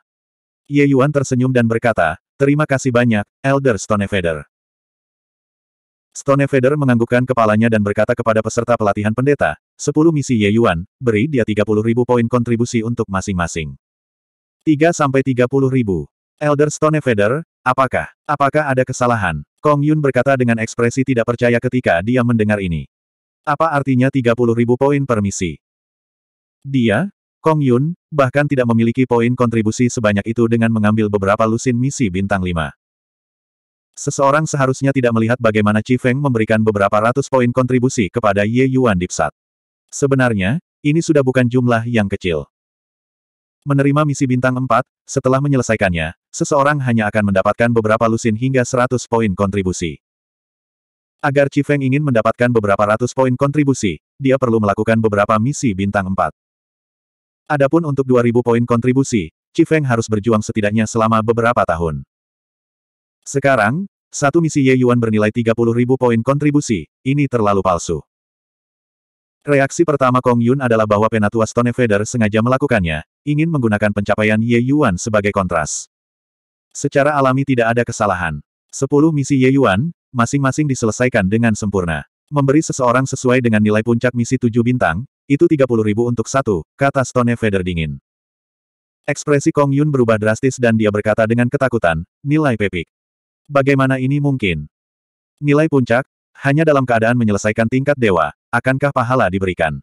Speaker 1: Ye Yuan tersenyum dan berkata, terima kasih banyak, Elder Stonefeder. Stone Feather menganggukkan kepalanya dan berkata kepada peserta pelatihan pendeta, 10 misi Ye Yuan, beri dia 30 ribu poin kontribusi untuk masing-masing. 3 sampai 30 ribu. Elder Stone Feather, apakah, apakah ada kesalahan? Kong Yun berkata dengan ekspresi tidak percaya ketika dia mendengar ini. Apa artinya 30 ribu poin per misi? Dia, Kong Yun, bahkan tidak memiliki poin kontribusi sebanyak itu dengan mengambil beberapa lusin misi bintang 5. Seseorang seharusnya tidak melihat bagaimana Chi Feng memberikan beberapa ratus poin kontribusi kepada Ye Yuan Dipsat. Sebenarnya, ini sudah bukan jumlah yang kecil. Menerima misi bintang 4, setelah menyelesaikannya, seseorang hanya akan mendapatkan beberapa lusin hingga 100 poin kontribusi. Agar Chi Feng ingin mendapatkan beberapa ratus poin kontribusi, dia perlu melakukan beberapa misi bintang 4. Adapun untuk 2000 poin kontribusi, Chi Feng harus berjuang setidaknya selama beberapa tahun. Sekarang, satu misi Ye Yuan bernilai 30.000 poin kontribusi, ini terlalu palsu. Reaksi pertama Kong Yun adalah bahwa Penatua Stone Feather sengaja melakukannya, ingin menggunakan pencapaian Ye Yuan sebagai kontras. Secara alami tidak ada kesalahan. Sepuluh misi Ye Yuan, masing-masing diselesaikan dengan sempurna. Memberi seseorang sesuai dengan nilai puncak misi tujuh bintang, itu tiga puluh ribu untuk satu, kata Stone Feather dingin. Ekspresi Kong Yun berubah drastis dan dia berkata dengan ketakutan, nilai pepik. Bagaimana ini mungkin? Nilai puncak, hanya dalam keadaan menyelesaikan tingkat dewa, akankah pahala diberikan?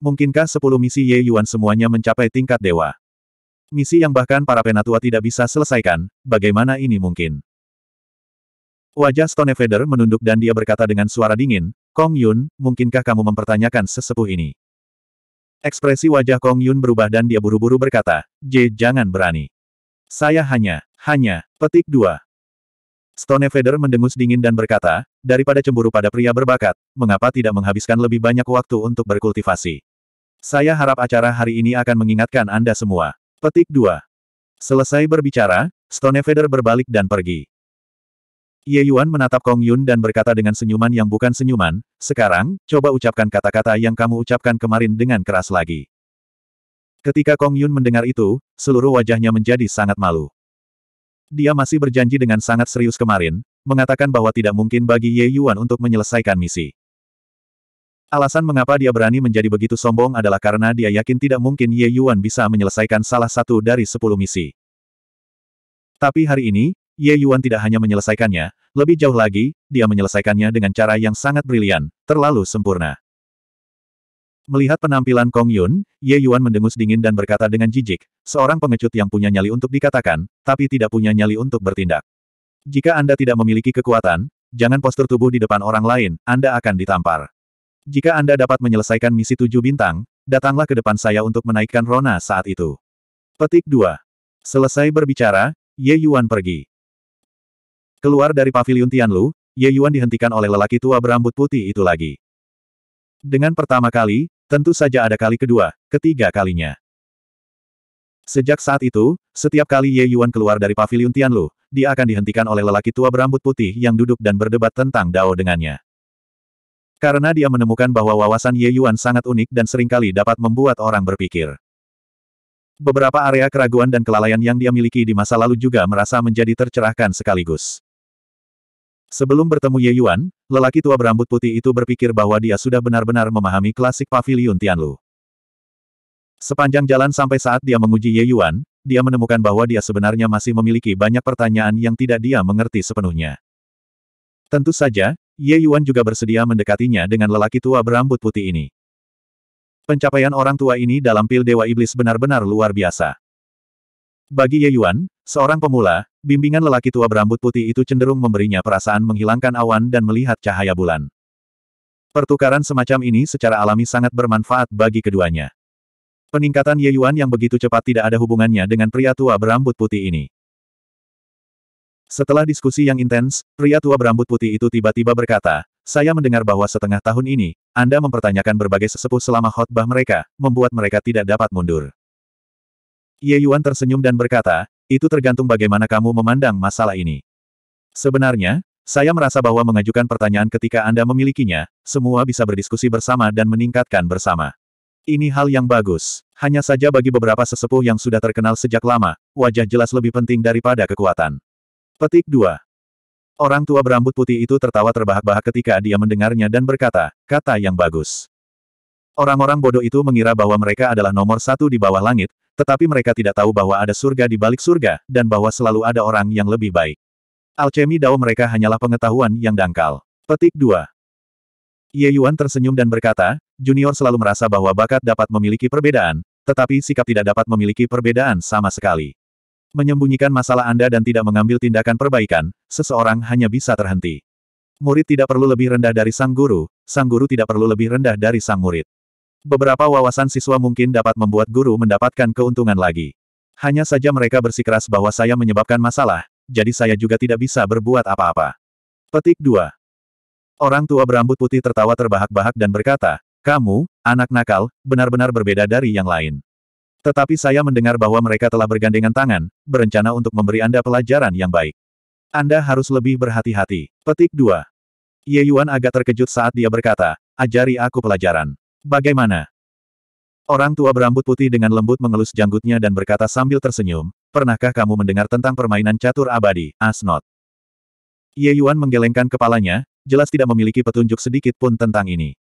Speaker 1: Mungkinkah sepuluh misi Ye Yuan semuanya mencapai tingkat dewa? Misi yang bahkan para penatua tidak bisa selesaikan, bagaimana ini mungkin? Wajah Stone Feather menunduk dan dia berkata dengan suara dingin, Kong Yun, mungkinkah kamu mempertanyakan sesepuh ini? Ekspresi wajah Kong Yun berubah dan dia buru-buru berkata, J, jangan berani. Saya hanya, hanya, petik dua. Stone Feather mendengus dingin dan berkata, daripada cemburu pada pria berbakat, mengapa tidak menghabiskan lebih banyak waktu untuk berkultivasi? Saya harap acara hari ini akan mengingatkan Anda semua. Petik 2. Selesai berbicara, Stone Feather berbalik dan pergi. Ye Yuan menatap Kong Yun dan berkata dengan senyuman yang bukan senyuman, sekarang, coba ucapkan kata-kata yang kamu ucapkan kemarin dengan keras lagi. Ketika Kong Yun mendengar itu, seluruh wajahnya menjadi sangat malu. Dia masih berjanji dengan sangat serius kemarin, mengatakan bahwa tidak mungkin bagi Ye Yuan untuk menyelesaikan misi. Alasan mengapa dia berani menjadi begitu sombong adalah karena dia yakin tidak mungkin Ye Yuan bisa menyelesaikan salah satu dari sepuluh misi. Tapi hari ini, Ye Yuan tidak hanya menyelesaikannya, lebih jauh lagi, dia menyelesaikannya dengan cara yang sangat brilian, terlalu sempurna. Melihat penampilan Kong Yun, Ye Yuan mendengus dingin dan berkata dengan jijik, seorang pengecut yang punya nyali untuk dikatakan, tapi tidak punya nyali untuk bertindak. Jika Anda tidak memiliki kekuatan, jangan postur tubuh di depan orang lain, Anda akan ditampar. Jika Anda dapat menyelesaikan misi tujuh bintang, datanglah ke depan saya untuk menaikkan Rona saat itu. Petik 2. Selesai berbicara, Ye Yuan pergi. Keluar dari pavilion Tianlu, Ye Yuan dihentikan oleh lelaki tua berambut putih itu lagi. Dengan pertama kali, Tentu saja ada kali kedua, ketiga kalinya. Sejak saat itu, setiap kali Ye Yuan keluar dari pavilion Tianlu, dia akan dihentikan oleh lelaki tua berambut putih yang duduk dan berdebat tentang Dao dengannya. Karena dia menemukan bahwa wawasan Ye Yuan sangat unik dan seringkali dapat membuat orang berpikir. Beberapa area keraguan dan kelalaian yang dia miliki di masa lalu juga merasa menjadi tercerahkan sekaligus. Sebelum bertemu Ye Yuan, lelaki tua berambut putih itu berpikir bahwa dia sudah benar-benar memahami klasik pavilion Tianlu. Sepanjang jalan sampai saat dia menguji Ye Yuan, dia menemukan bahwa dia sebenarnya masih memiliki banyak pertanyaan yang tidak dia mengerti sepenuhnya. Tentu saja, Ye Yuan juga bersedia mendekatinya dengan lelaki tua berambut putih ini. Pencapaian orang tua ini dalam pil Dewa Iblis benar-benar luar biasa. Bagi Ye Yuan, seorang pemula, bimbingan lelaki tua berambut putih itu cenderung memberinya perasaan menghilangkan awan dan melihat cahaya bulan. Pertukaran semacam ini secara alami sangat bermanfaat bagi keduanya. Peningkatan Ye Yuan yang begitu cepat tidak ada hubungannya dengan pria tua berambut putih ini. Setelah diskusi yang intens, pria tua berambut putih itu tiba-tiba berkata, saya mendengar bahwa setengah tahun ini, Anda mempertanyakan berbagai sesepuh selama khotbah mereka, membuat mereka tidak dapat mundur. Ye Yuan tersenyum dan berkata, itu tergantung bagaimana kamu memandang masalah ini. Sebenarnya, saya merasa bahwa mengajukan pertanyaan ketika Anda memilikinya, semua bisa berdiskusi bersama dan meningkatkan bersama. Ini hal yang bagus. Hanya saja bagi beberapa sesepuh yang sudah terkenal sejak lama, wajah jelas lebih penting daripada kekuatan. Petik 2. Orang tua berambut putih itu tertawa terbahak-bahak ketika dia mendengarnya dan berkata, kata yang bagus. Orang-orang bodoh itu mengira bahwa mereka adalah nomor satu di bawah langit, tetapi mereka tidak tahu bahwa ada surga di balik surga, dan bahwa selalu ada orang yang lebih baik. Alchemy Dao mereka hanyalah pengetahuan yang dangkal. Petik 2. Ye Yuan tersenyum dan berkata, Junior selalu merasa bahwa bakat dapat memiliki perbedaan, tetapi sikap tidak dapat memiliki perbedaan sama sekali. Menyembunyikan masalah Anda dan tidak mengambil tindakan perbaikan, seseorang hanya bisa terhenti. Murid tidak perlu lebih rendah dari sang guru, sang guru tidak perlu lebih rendah dari sang murid. Beberapa wawasan siswa mungkin dapat membuat guru mendapatkan keuntungan lagi. Hanya saja mereka bersikeras bahwa saya menyebabkan masalah, jadi saya juga tidak bisa berbuat apa-apa. Petik 2. Orang tua berambut putih tertawa terbahak-bahak dan berkata, kamu, anak nakal, benar-benar berbeda dari yang lain. Tetapi saya mendengar bahwa mereka telah bergandengan tangan, berencana untuk memberi Anda pelajaran yang baik. Anda harus lebih berhati-hati. Petik 2. Ye Yuan agak terkejut saat dia berkata, ajari aku pelajaran. Bagaimana? Orang tua berambut putih dengan lembut mengelus janggutnya dan berkata sambil tersenyum, Pernahkah kamu mendengar tentang permainan catur abadi, Asnot? Ye Yuan menggelengkan kepalanya, jelas tidak memiliki petunjuk sedikit pun tentang ini.